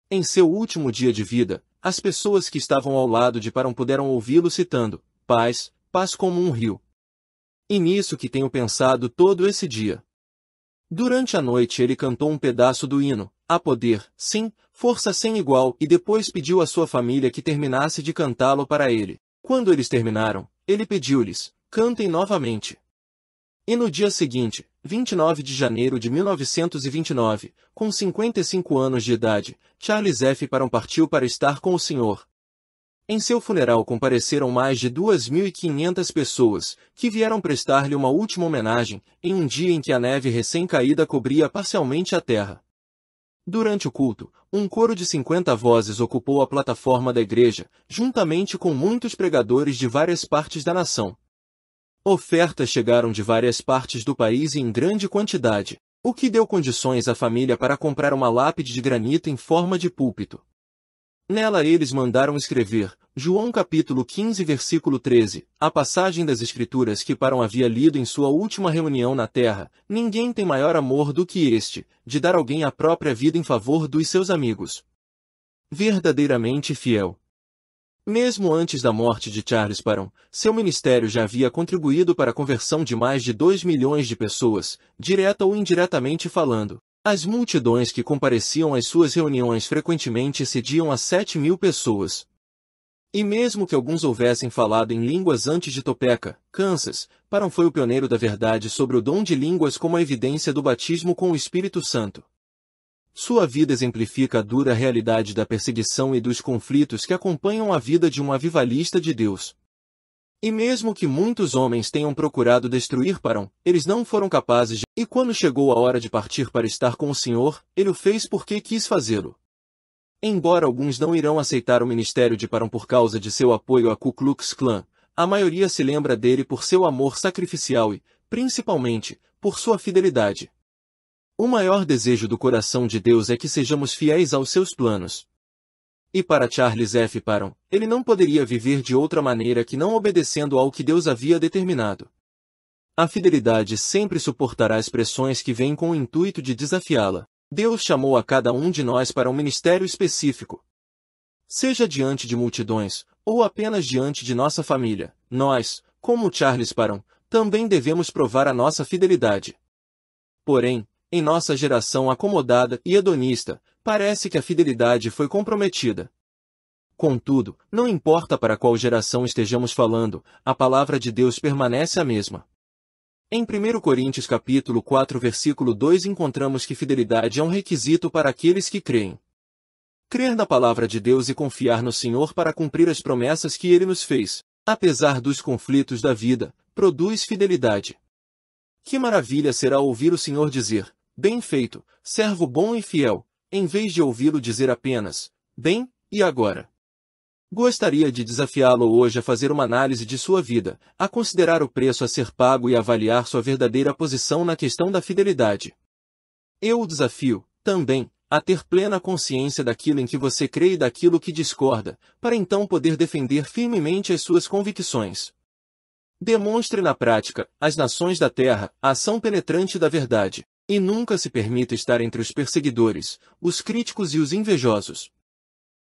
Em seu último dia de vida, as pessoas que estavam ao lado de Parão puderam ouvi-lo citando: Paz, paz como um rio. E nisso que tenho pensado todo esse dia. Durante a noite ele cantou um pedaço do hino, a poder, sim, força sem igual, e depois pediu à sua família que terminasse de cantá-lo para ele. Quando eles terminaram, ele pediu-lhes, cantem novamente. E no dia seguinte, 29 de janeiro de 1929, com 55 anos de idade, Charles F. Parham partiu para estar com o Senhor. Em seu funeral compareceram mais de 2.500 pessoas, que vieram prestar-lhe uma última homenagem, em um dia em que a neve recém-caída cobria parcialmente a terra. Durante o culto, um coro de 50 vozes ocupou a plataforma da igreja, juntamente com muitos pregadores de várias partes da nação. Ofertas chegaram de várias partes do país em grande quantidade, o que deu condições à família para comprar uma lápide de granito em forma de púlpito. Nela eles mandaram escrever, João capítulo 15 versículo 13, a passagem das Escrituras que Parão havia lido em sua última reunião na terra, ninguém tem maior amor do que este, de dar alguém a própria vida em favor dos seus amigos. Verdadeiramente fiel. Mesmo antes da morte de Charles Parham, seu ministério já havia contribuído para a conversão de mais de 2 milhões de pessoas, direta ou indiretamente falando. As multidões que compareciam às suas reuniões frequentemente excediam a sete mil pessoas. E mesmo que alguns houvessem falado em línguas antes de Topeka, Kansas, Parham foi o pioneiro da verdade sobre o dom de línguas como a evidência do batismo com o Espírito Santo. Sua vida exemplifica a dura realidade da perseguição e dos conflitos que acompanham a vida de um avivalista de Deus. E mesmo que muitos homens tenham procurado destruir Parão, eles não foram capazes de... E quando chegou a hora de partir para estar com o Senhor, ele o fez porque quis fazê-lo. Embora alguns não irão aceitar o ministério de Parão por causa de seu apoio a Ku Klux Klan, a maioria se lembra dele por seu amor sacrificial e, principalmente, por sua fidelidade. O maior desejo do coração de Deus é que sejamos fiéis aos seus planos, e para Charles F. Paron, ele não poderia viver de outra maneira que não obedecendo ao que Deus havia determinado. A fidelidade sempre suportará as pressões que vêm com o intuito de desafiá-la. Deus chamou a cada um de nós para um ministério específico. Seja diante de multidões, ou apenas diante de nossa família, nós, como Charles Paron, também devemos provar a nossa fidelidade. Porém, em nossa geração acomodada e hedonista, parece que a fidelidade foi comprometida. Contudo, não importa para qual geração estejamos falando, a palavra de Deus permanece a mesma. Em 1 Coríntios capítulo 4 versículo 2 encontramos que fidelidade é um requisito para aqueles que creem. Crer na palavra de Deus e confiar no Senhor para cumprir as promessas que Ele nos fez, apesar dos conflitos da vida, produz fidelidade. Que maravilha será ouvir o Senhor dizer, bem feito, servo bom e fiel, em vez de ouvi-lo dizer apenas, bem, e agora? Gostaria de desafiá-lo hoje a fazer uma análise de sua vida, a considerar o preço a ser pago e avaliar sua verdadeira posição na questão da fidelidade. Eu o desafio, também, a ter plena consciência daquilo em que você crê e daquilo que discorda, para então poder defender firmemente as suas convicções. Demonstre na prática, às nações da terra, a ação penetrante da verdade. E nunca se permita estar entre os perseguidores, os críticos e os invejosos.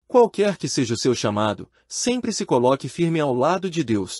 Qualquer que seja o seu chamado, sempre se coloque firme ao lado de Deus,